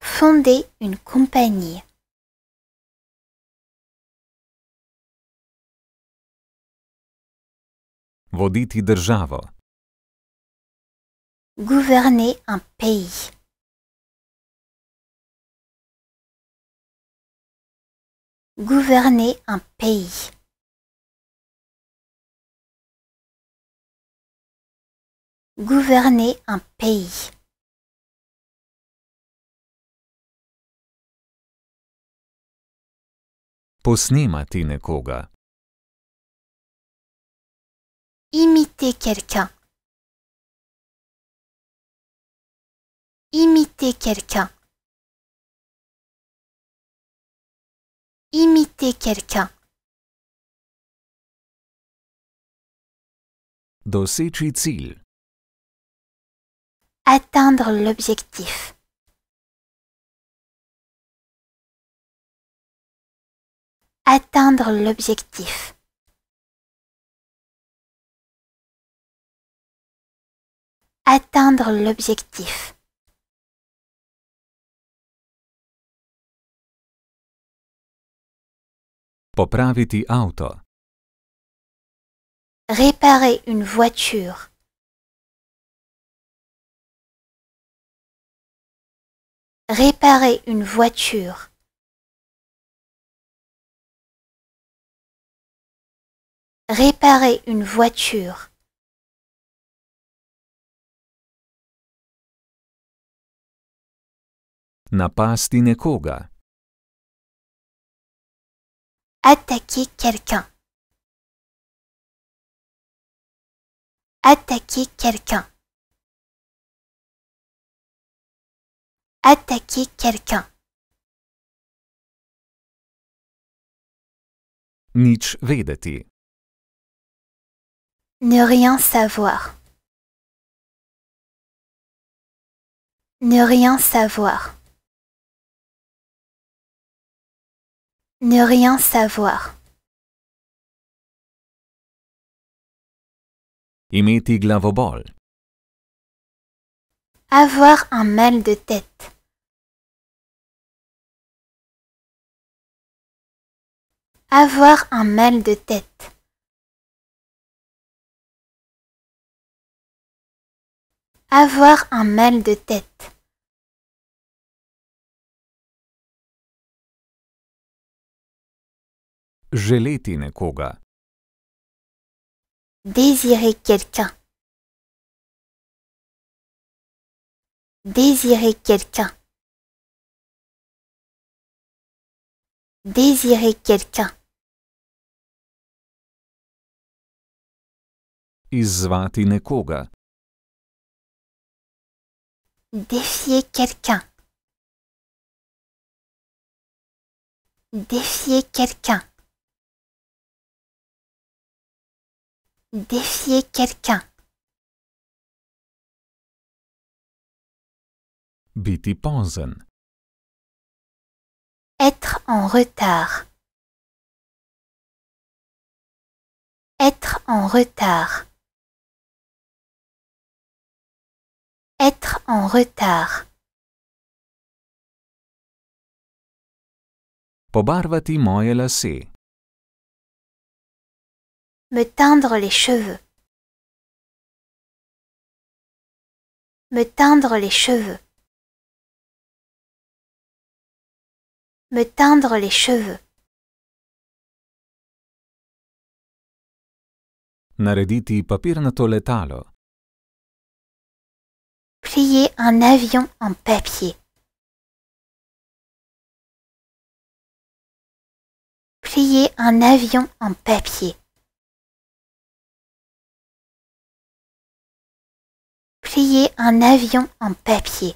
Speaker 1: Fonder une compagnie. Voditi državo. Gouverner un pays. Gouverner un pays. Gouverner un pays. Posnemati nekoga. Imiter quelqu'un. Imiter quelqu'un. Imiter quelqu'un. Dossier Atteindre l'objectif. Atteindre l'objectif. atteindre l'objectif. Popraviti auto. Réparer une voiture. Réparer une voiture. Réparer une voiture. Napasti Attaquer quelqu'un. Attaquer quelqu'un. Attaquer quelqu'un. Nič vedeti. Ne rien savoir. Ne rien savoir. Ne rien savoir. glavobol. Avoir un mal de tête. Avoir un mal de tête. Avoir un mal de tête. želeti nekoga. Désirer quelqu'un. Désirer quelqu'un. Désirer quelqu'un. Izvati nekoga. Défier quelqu'un. Défier quelqu'un. défier quelqu'un. Biti Ponzen Être en retard. Être en retard. Être en retard. Pobarvati moje lase. Me tendre les cheveux. Me teindre les cheveux. Me teindre les cheveux. Narediti Plier un avion en papier. Plier un avion en papier. plier un avion en papier.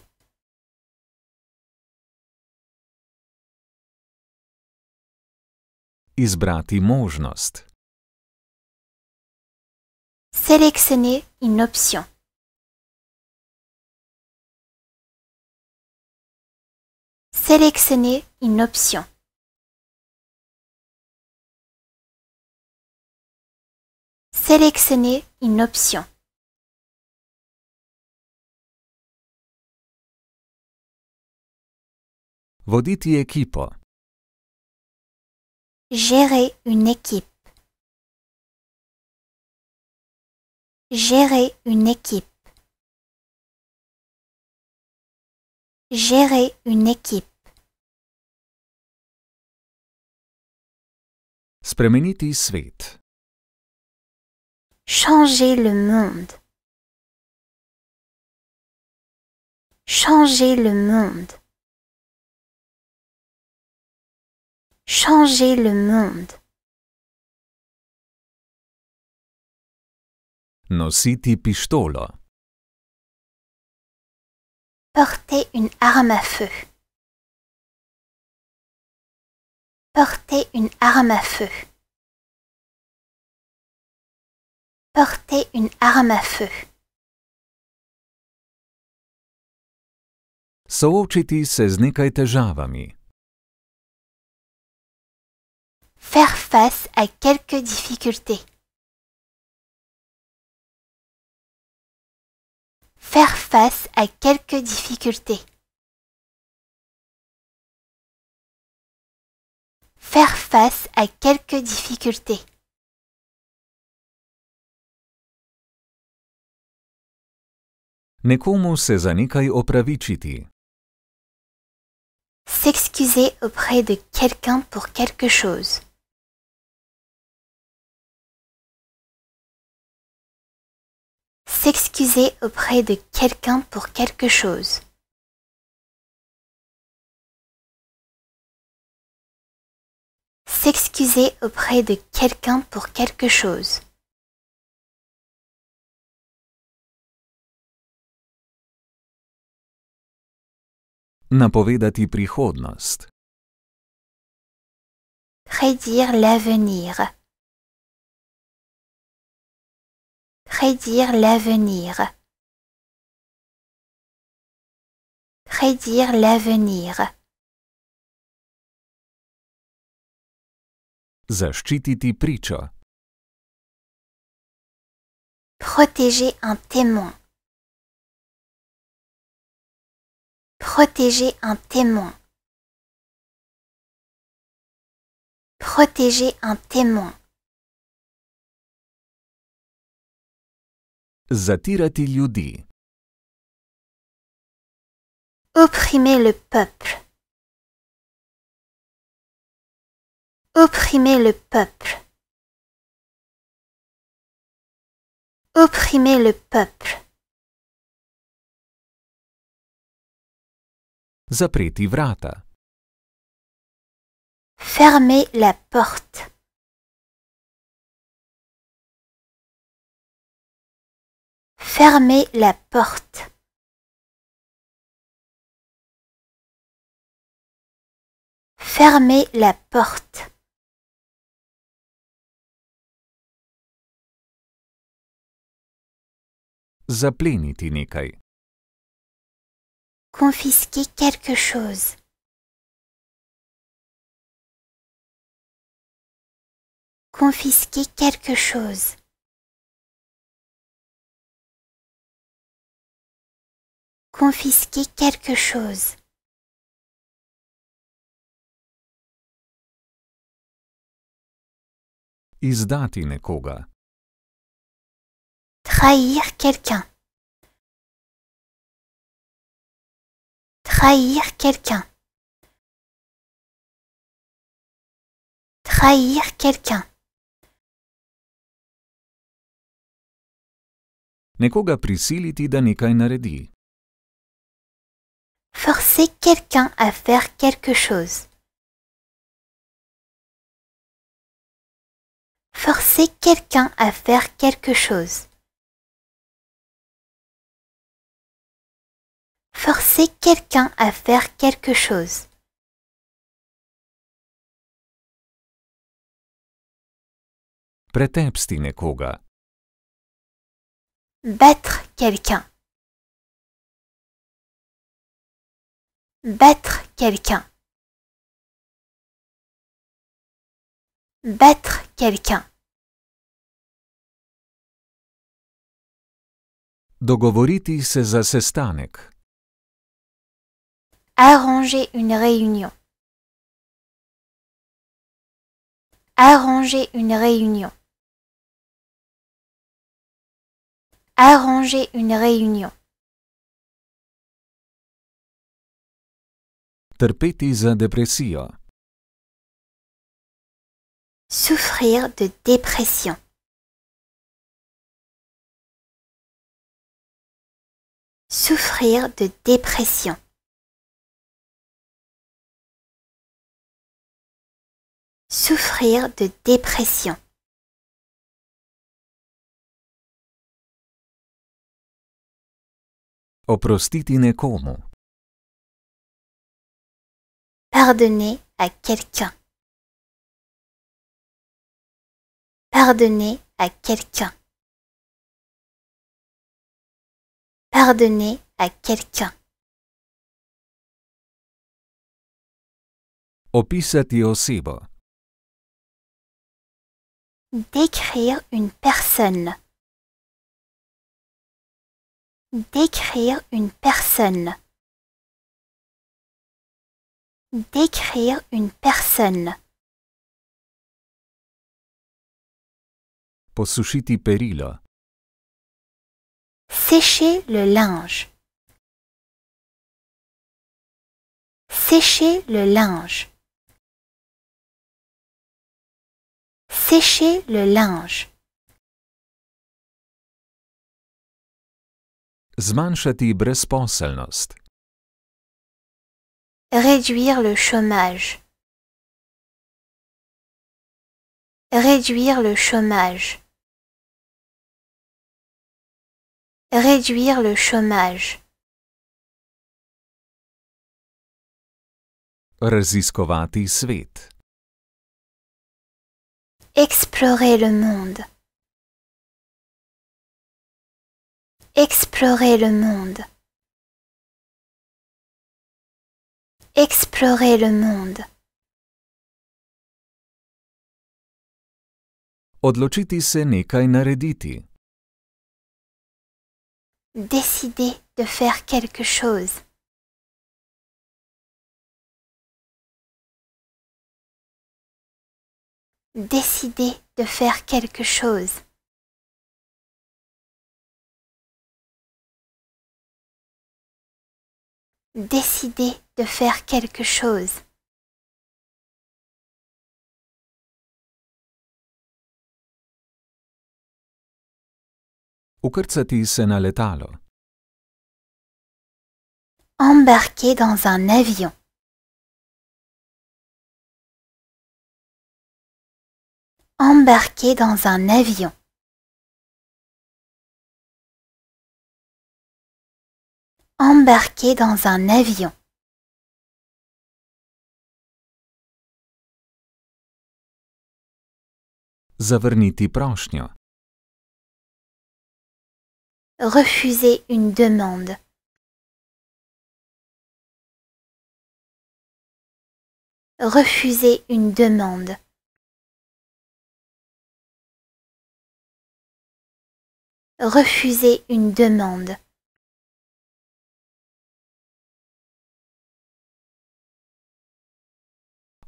Speaker 1: Izbrati možnost. Sélectionner une option. Sélectionner une option. Sélectionner une option. Voditi ekipo. Gérer une équipe. Gérer une équipe. Gérer une équipe. Spremeniti svet. Changer le monde. Changer le monde. changer le monde. Nositi pištolo. Porter une arme à feu. Porter une arme à feu. Porter une arme à feu. se faire face à quelques difficultés. Faire face à quelques difficultés. Faire face à quelques difficultés. se zanikaj S'excuser auprès de quelqu'un pour quelque chose. S'excuser auprès de quelqu'un pour quelque chose. S'excuser auprès de quelqu'un pour quelque chose. Napovedati prihodnost. Prédire l'avenir. Prédire l'avenir. Prédire l'avenir. Protégez Protéger un témoin. Protéger un témoin. Protéger un témoin. Zatirati ljudi. Opprimer le peuple. Opprimer le peuple. Opprimer le peuple. Zapreti vrata. Fermer la porte. Fermez la porte. Fermez la porte. Zapleniti Confisquer quelque chose. Confisquer quelque chose. confisquer quelque chose. Izdati nekoga. Trahir quelqu'un. Trahir quelqu'un. Trahir quelqu'un. Nekoga prisiliti da nekaj naredi forcer quelqu'un à faire quelque chose. Forcer quelqu'un à faire quelque chose. Forcer quelqu'un à faire quelque chose. Battre quelqu'un. battre quelqu'un battre quelqu'un Dogovoriti се Arranger une réunion. Arranger une réunion. Arranger une réunion. Trpeti za dépression. Souffrir de dépression. Souffrir de dépression. Souffrir de dépression. Oprostiti Pardonnez à quelqu'un. Pardonnez à quelqu'un. Pardonner à quelqu'un. Opisati Décrire une personne. Décrire une personne. Décrire une personne. Posušiti perila. Sécher le linge. Sécher le linge. Sécher le linge. Zmanšati brezposelnost. Réduire le chômage. Réduire le chômage. Réduire le chômage. Raziskovati svet. Explorer le monde. Explorer le monde. explorer le monde. Odločiti se nekaj narediti. Décider de faire quelque chose. Décider de faire quelque chose. Décider de faire quelque chose. Ukrcati Embarquer dans un avion. Embarquer dans un avion. Embarquer dans un avion. Zavrniti Refuser une demande. Refuser une demande. Refuser une demande.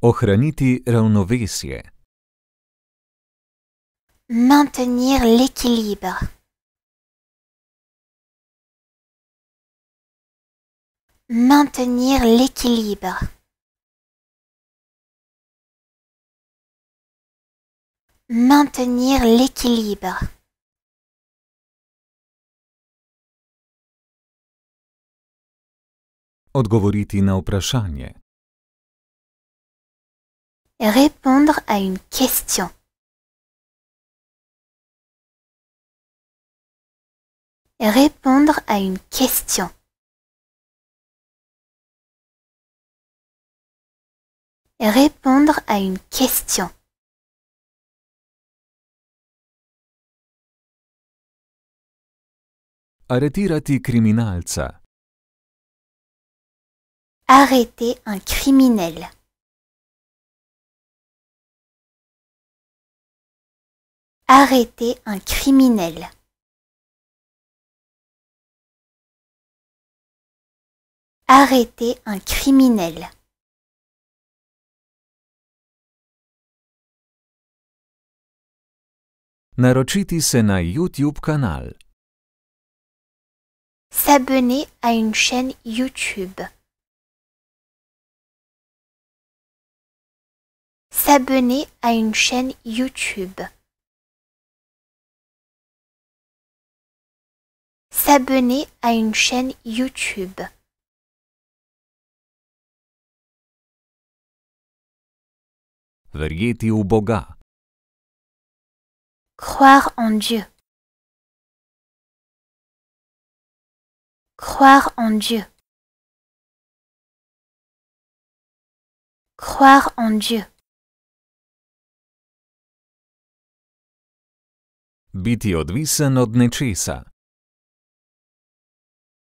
Speaker 1: Ohraniti ravnovesje. Maintenir l'équilibre. Maintenir l'équilibre. Maintenir l'équilibre. Odgovoriti na vprašanje. Répondre à une question. Répondre à une question. Répondre à une question. Arretirati Arrêter un criminel. Arrêter un criminel. Arrêter un criminel. se na YouTube S'abonner à une chaîne YouTube. S'abonner à une chaîne YouTube. S'abonner à une chaîne YouTube. Verjeti u Boga. Croire en Dieu. Croire en Dieu. Croire en Dieu. Biti odvisen od nečesa.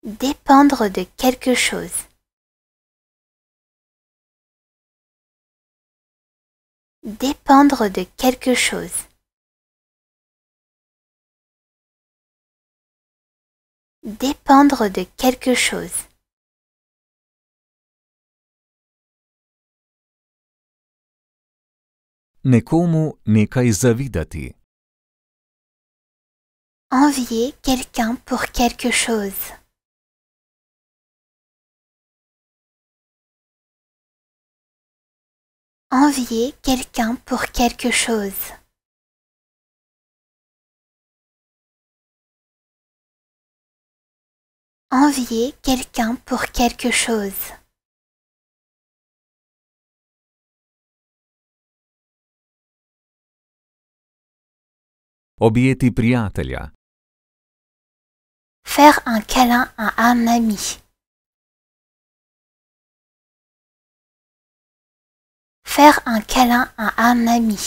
Speaker 1: Dépendre de quelque chose. Dépendre de quelque chose. Dépendre de quelque chose. Nekomu nekaj zavidati. Envier quelqu'un pour quelque chose. envier quelqu'un pour quelque chose. Envier quelqu'un pour quelque chose. Obieti prijatelja. Faire un câlin à un ami. faire un câlin à un ami.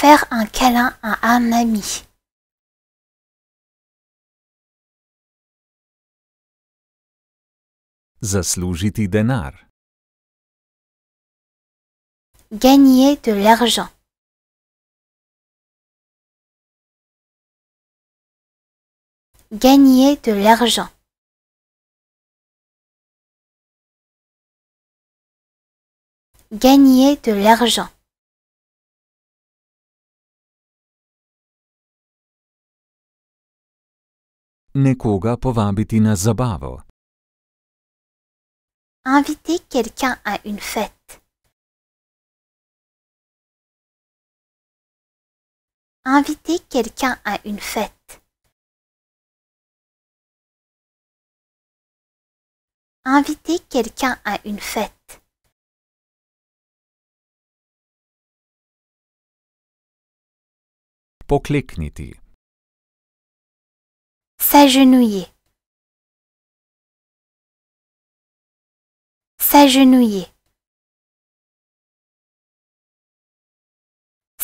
Speaker 1: Faire un câlin à un ami. Zaslužiti denar. Gagner de l'argent. Gagner de l'argent. gagner de l'argent. Nekoga povabiti na zabavo. Inviter quelqu'un à une fête. Inviter quelqu'un à une fête. Inviter quelqu'un à une fête. Poklekniti. S'agenouiller. S'agenouiller.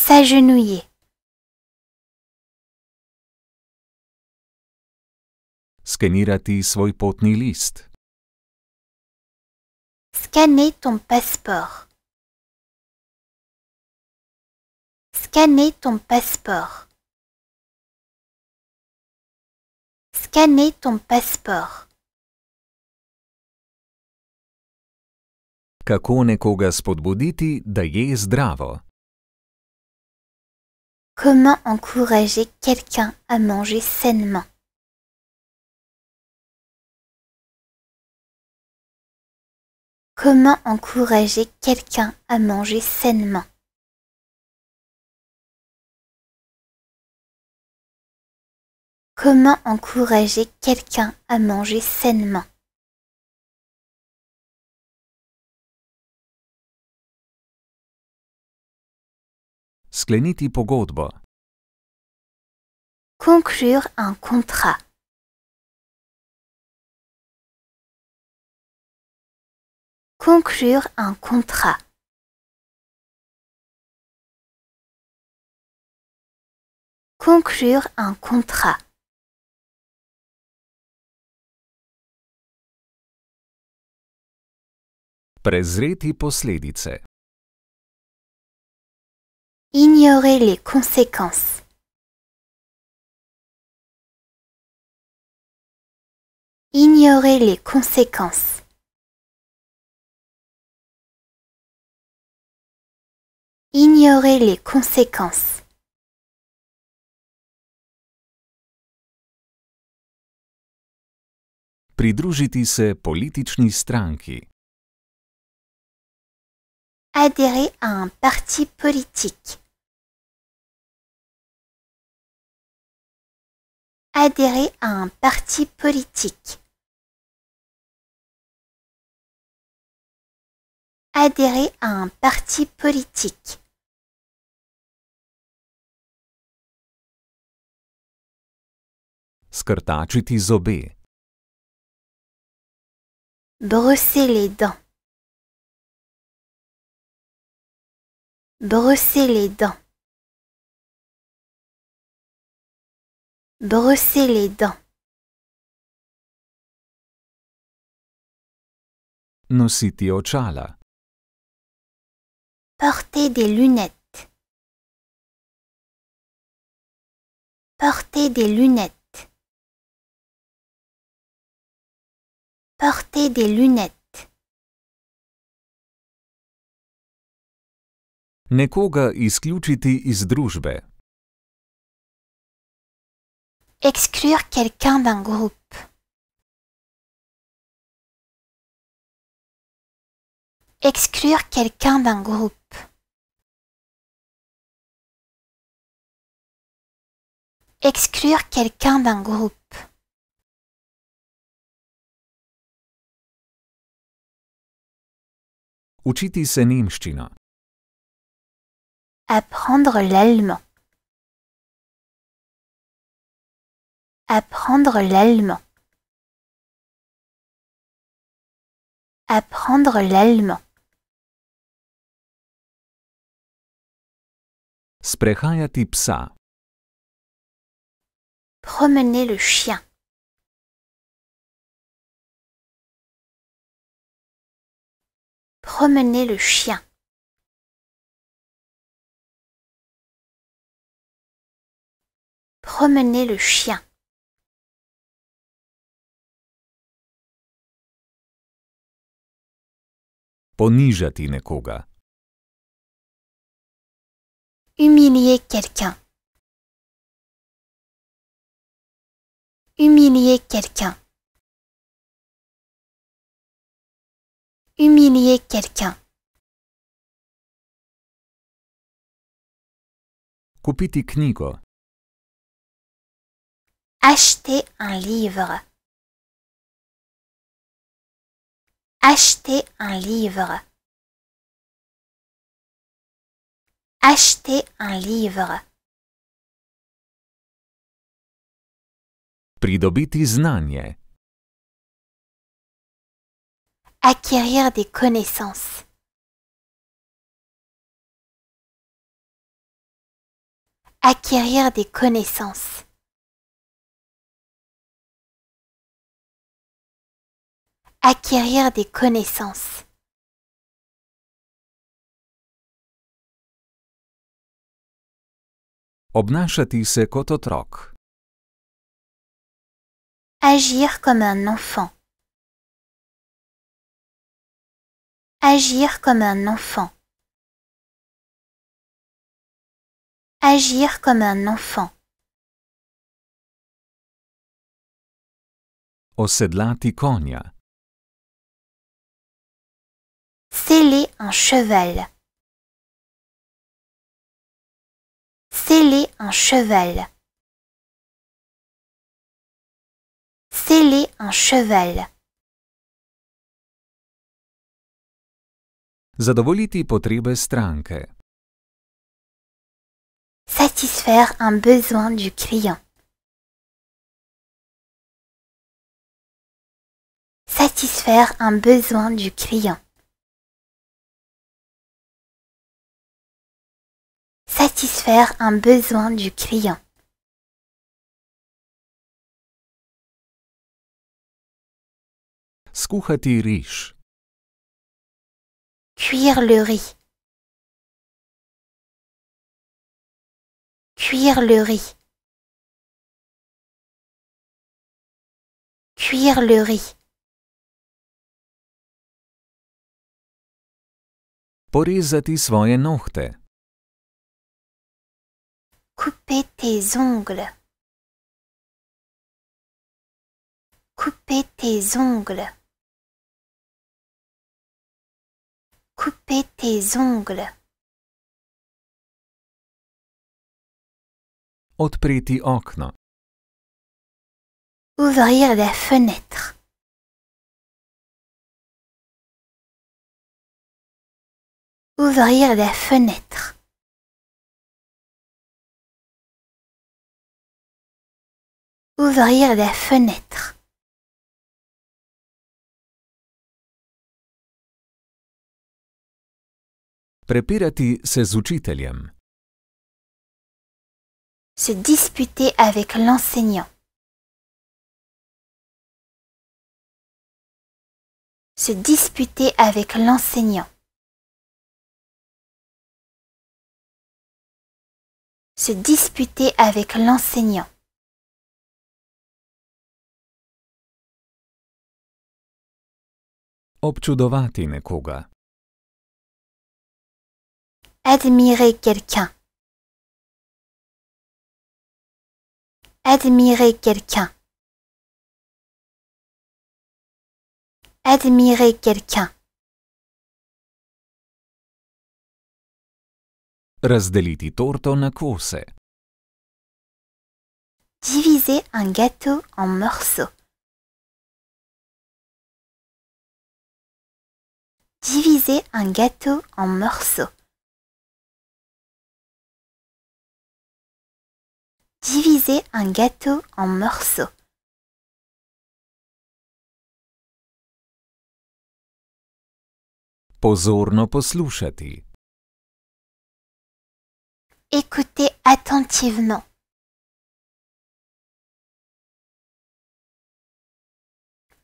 Speaker 1: S'agenouiller. Skenirati svoj potni list. Scanner ton passeport. Scanner ton passeport. Scanner ton passeport. Kako nekoga spodbuditi, da je Comment encourager quelqu'un à manger sainement Comment encourager quelqu'un à manger sainement Comment encourager quelqu'un à manger sainement Conclure un contrat. Conclure un contrat. Conclure un contrat. Prezreti posledice. Ignorer les conséquences. Ignorer les conséquences. Ignorer les conséquences. Pridružiti se politični stranki. adhérer à un parti politique. Adhérer à un parti politique. Adhérer à un parti politique. Skrtačiti zobe. Brosser les dents. Brosser les dents. Brosser les dents. Nositi chala. Porter des lunettes. Porter des lunettes. Porter des lunettes. Nekoga izključiti iz družbe. Exclure quelqu'un d'un groupe. Exclure quelqu'un d'un groupe. Exclure quelqu'un d'un groupe. Učiti se nemščina. Apprendre l'allemand. Apprendre l'allemand. Apprendre l'allemand. Sprehajati psa. Promener le chien. Promener le chien. promener le chien. Ponižati nekoga. Humilier quelqu'un. Humilier quelqu'un. Humilier quelqu'un. Kupiti knjigo. Acheter un livre. Acheter un livre. Acheter un livre. Pridobiti znanje. Acquérir des connaissances. Acquérir des connaissances. acquérir des connaissances. Obnašati se kototrok. Agir comme un enfant. Agir comme un enfant. Agir comme un enfant. Osedlati Sceller un cheval. Sceller un cheval. Sceller un cheval. Zadovoliti potrebe stranke. Satisfaire un besoin du client. Satisfaire un besoin du client. satisfaire un besoin du client. Skuchati riche. Cuire le riz. Cuire le riz. Cuire le riz. Porizati svoje nochte. Couper tes ongles. Couper tes ongles. Coupez tes ongles. Ouvrir la fenêtre. Ouvrir la fenêtre. Ouvrir la fenêtre. se Se disputer avec l'enseignant. Se disputer avec l'enseignant. Se disputer avec l'enseignant. Admirez Admirer quelqu'un. Admirer quelqu'un. Admirer quelqu'un. Razdeliti torto na Diviser un gâteau en morceaux. Diviser un gâteau en morceaux. Diviser un gâteau en morceaux. Pozorno poslušati. Écoutez attentivement.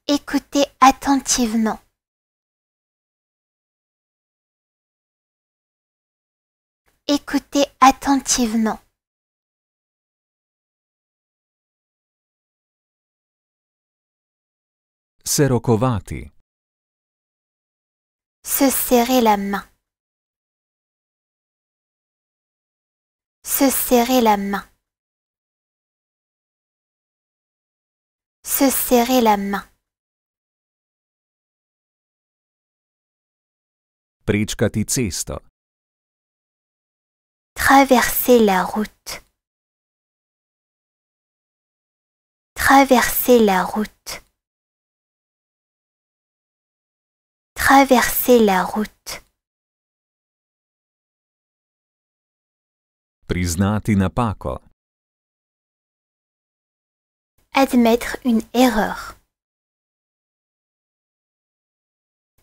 Speaker 1: Écoutez attentivement. écoutez attentivement. Serokovati. Se serrer la main. Se serrer la main. Se serrer la main. Traverser la route. Traverser la route. Traverser la route. Priznati napako. Admettre une erreur.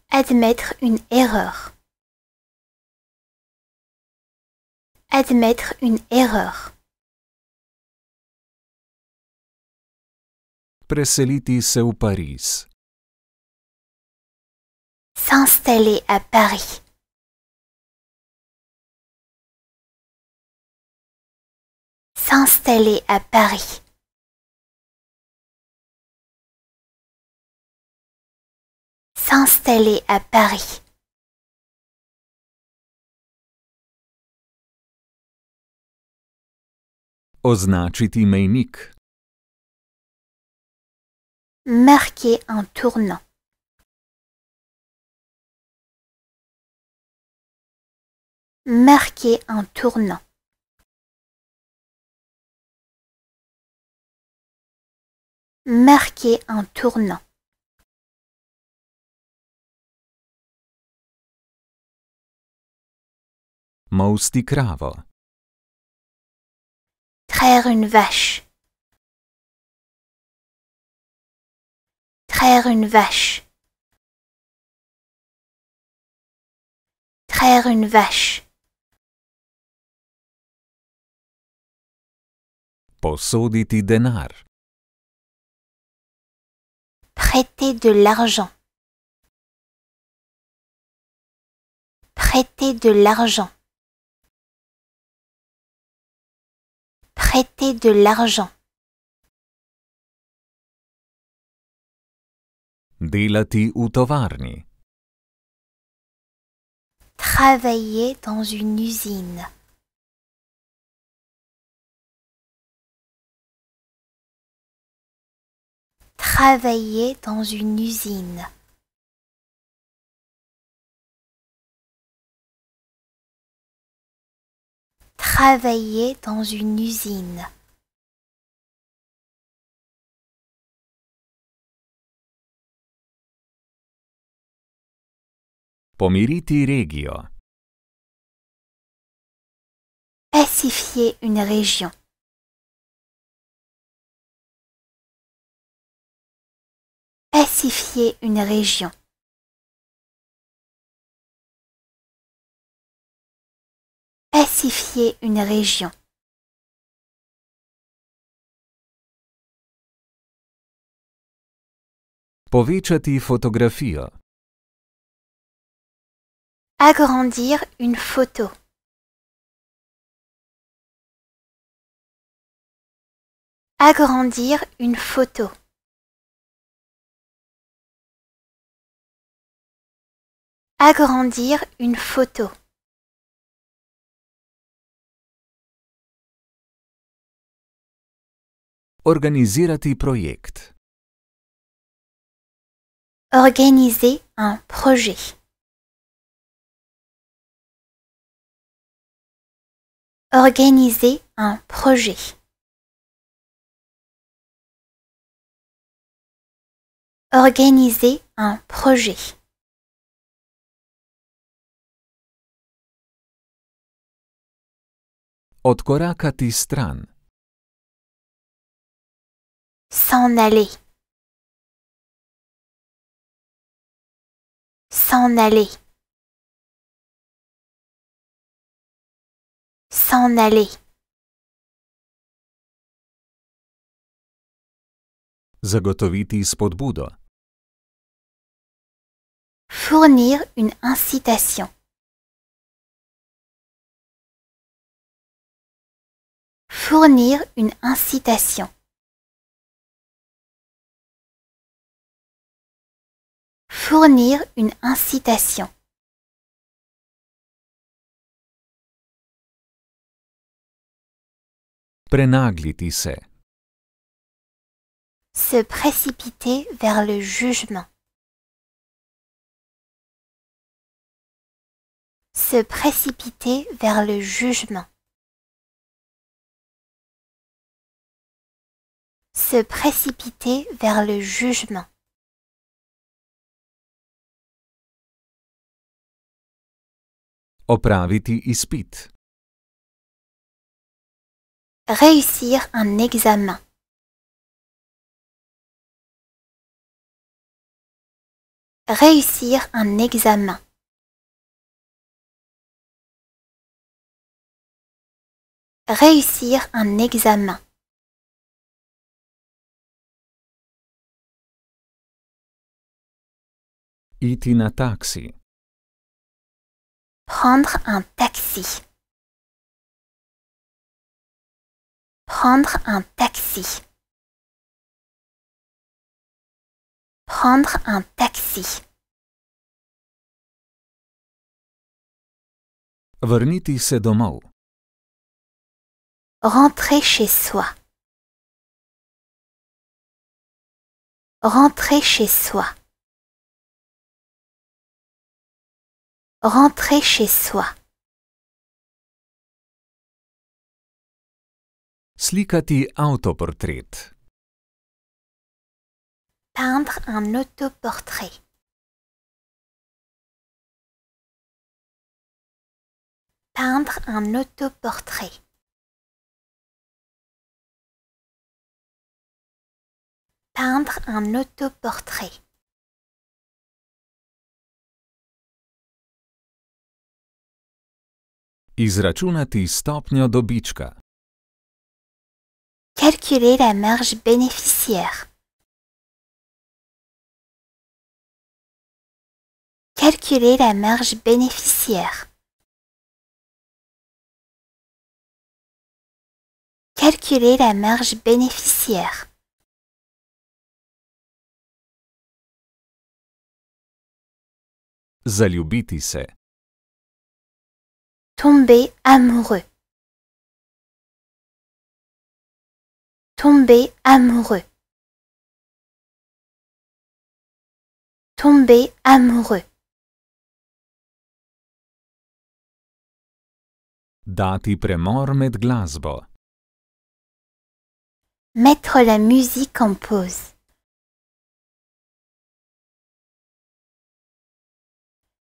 Speaker 1: Admettre une erreur. admettre une erreur. Preseliti au Paris. S'installer à Paris. S'installer à Paris. S'installer à Paris. Označiti mejnik. Marquer un tournant. Marquer un tournant. Marquer un tournant. Traire une vache. Traire une vache. Traire une vache. Posoditi denar. Prêter de l'argent. Prêter de l'argent. prêter de l'argent. Delati u tovarni. Travailler dans une usine. Travailler dans une usine. Travailler dans une usine. Pomiriti regio. Pacifier une région. Pacifier une région. pacifier une région. Agrandir une photo. Agrandir une photo. Agrandir une photo. Organiser un projet. Organiser un projet. Organiser un projet. stran. S'en aller. S'en aller. S'en aller. Zagotoviti spodbudo. Fournir une incitation. Fournir une incitation. Fournir une incitation. Se précipiter vers le jugement. Se précipiter vers le jugement. Se précipiter vers le jugement. Opraviti Réussir un examen. Réussir un examen. Réussir un examen. taxi. Prendre un taxi. Prendre un taxi. Prendre un taxi. Vrniti domov. Rentrer chez soi. Rentrer chez soi. rentrer chez soi. Slikati autoportrait. Peindre un autoportrait. Peindre un autoportrait. Peindre un autoportrait. Izračunati Calculer la marge bénéficiaire. Calculer la marge bénéficiaire. Calculer la marge bénéficiaire. Zaljubiti se. Tomber amoureux. Tomber amoureux. Tomber amoureux. Dati premor med glasbo. Mettre la musique en pause.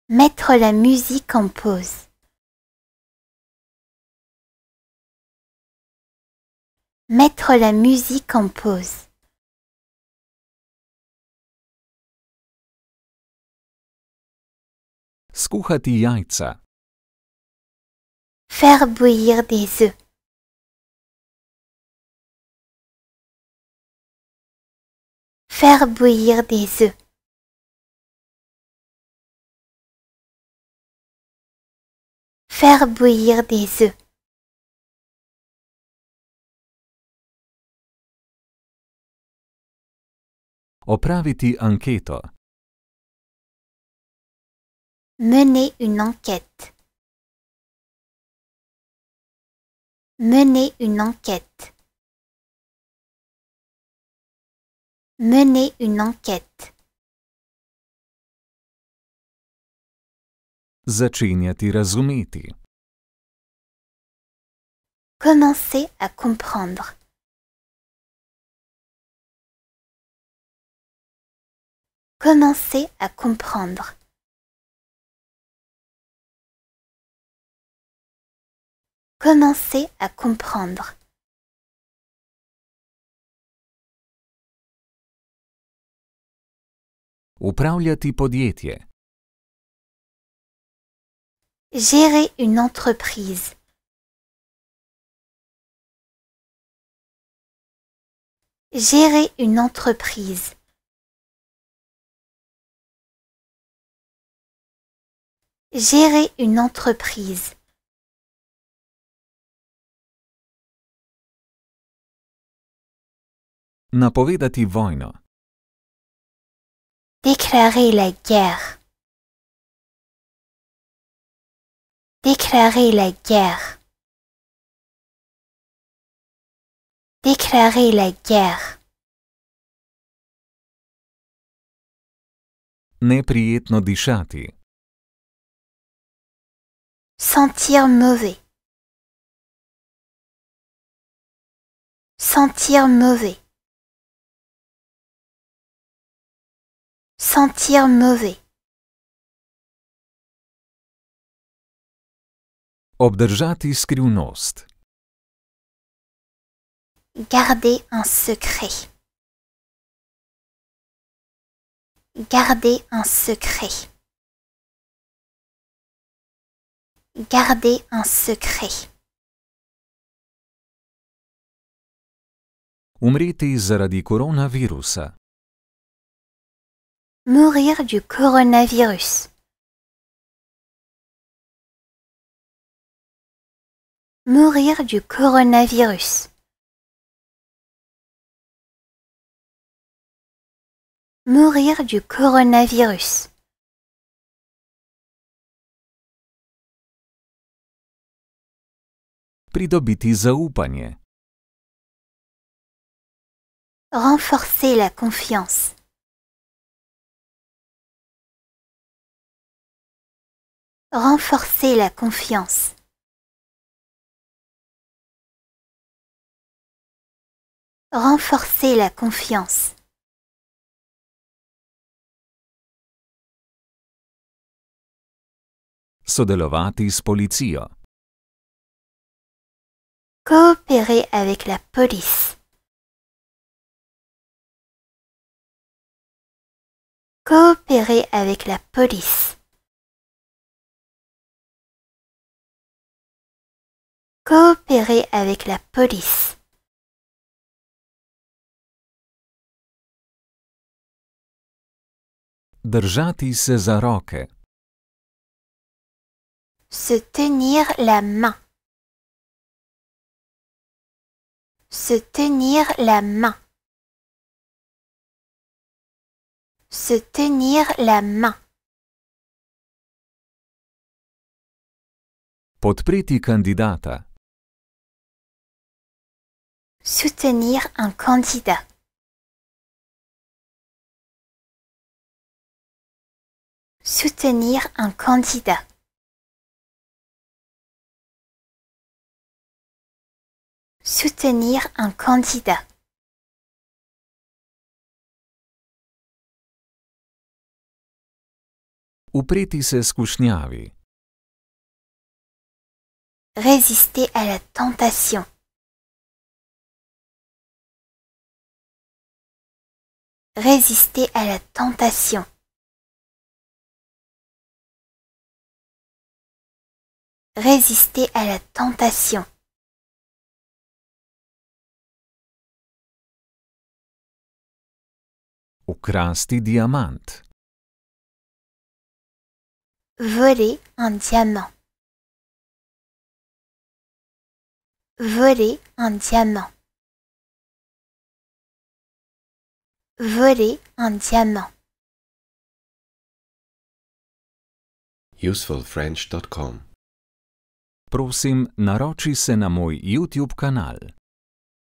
Speaker 1: Mettre la musique en pause. Mettre la musique en pause. Skuchati Faire bouillir des œufs. Faire bouillir des œufs. Faire bouillir des œufs. Opraviti Mener une enquête. Mener une enquête. Mener une enquête. Začenjati razumeti. Commencer à comprendre. commencer à comprendre. Commencer à comprendre. Upravljati Gérer une entreprise. Gérer une entreprise. Gérer une entreprise Napovedati vojno. Déclarer la guerre. Déclarer la guerre. Déclarer la guerre. Neprijetno dišati. Sentir mauvais. Sentir mauvais. Sentir mauvais. Obderjatis skrivnost. Garder un secret. Garder un secret. garder un secret. Umriti zaradi coronavirus. Mourir du coronavirus. Mourir du coronavirus. Mourir du coronavirus. pridobiti Renforcer la confiance. Renforcer la confiance. Renforcer la confiance. Sodelovati s coopérer avec la police. Coopérer avec la police. Coopérer avec la police. Držati se Se tenir la main. Se tenir la main. Se tenir la main. Podpriti candidata. Soutenir un candidat. Soutenir un candidat. Soutenir un candidat. Upreti se Résister à la tentation. Résister à la tentation. Résister à la tentation. Ukrasti diamant. Voler un diamant. Voler un diamant. Voler un diamant. usefulfrench.com Prosim, naroči se na moj YouTube kanal.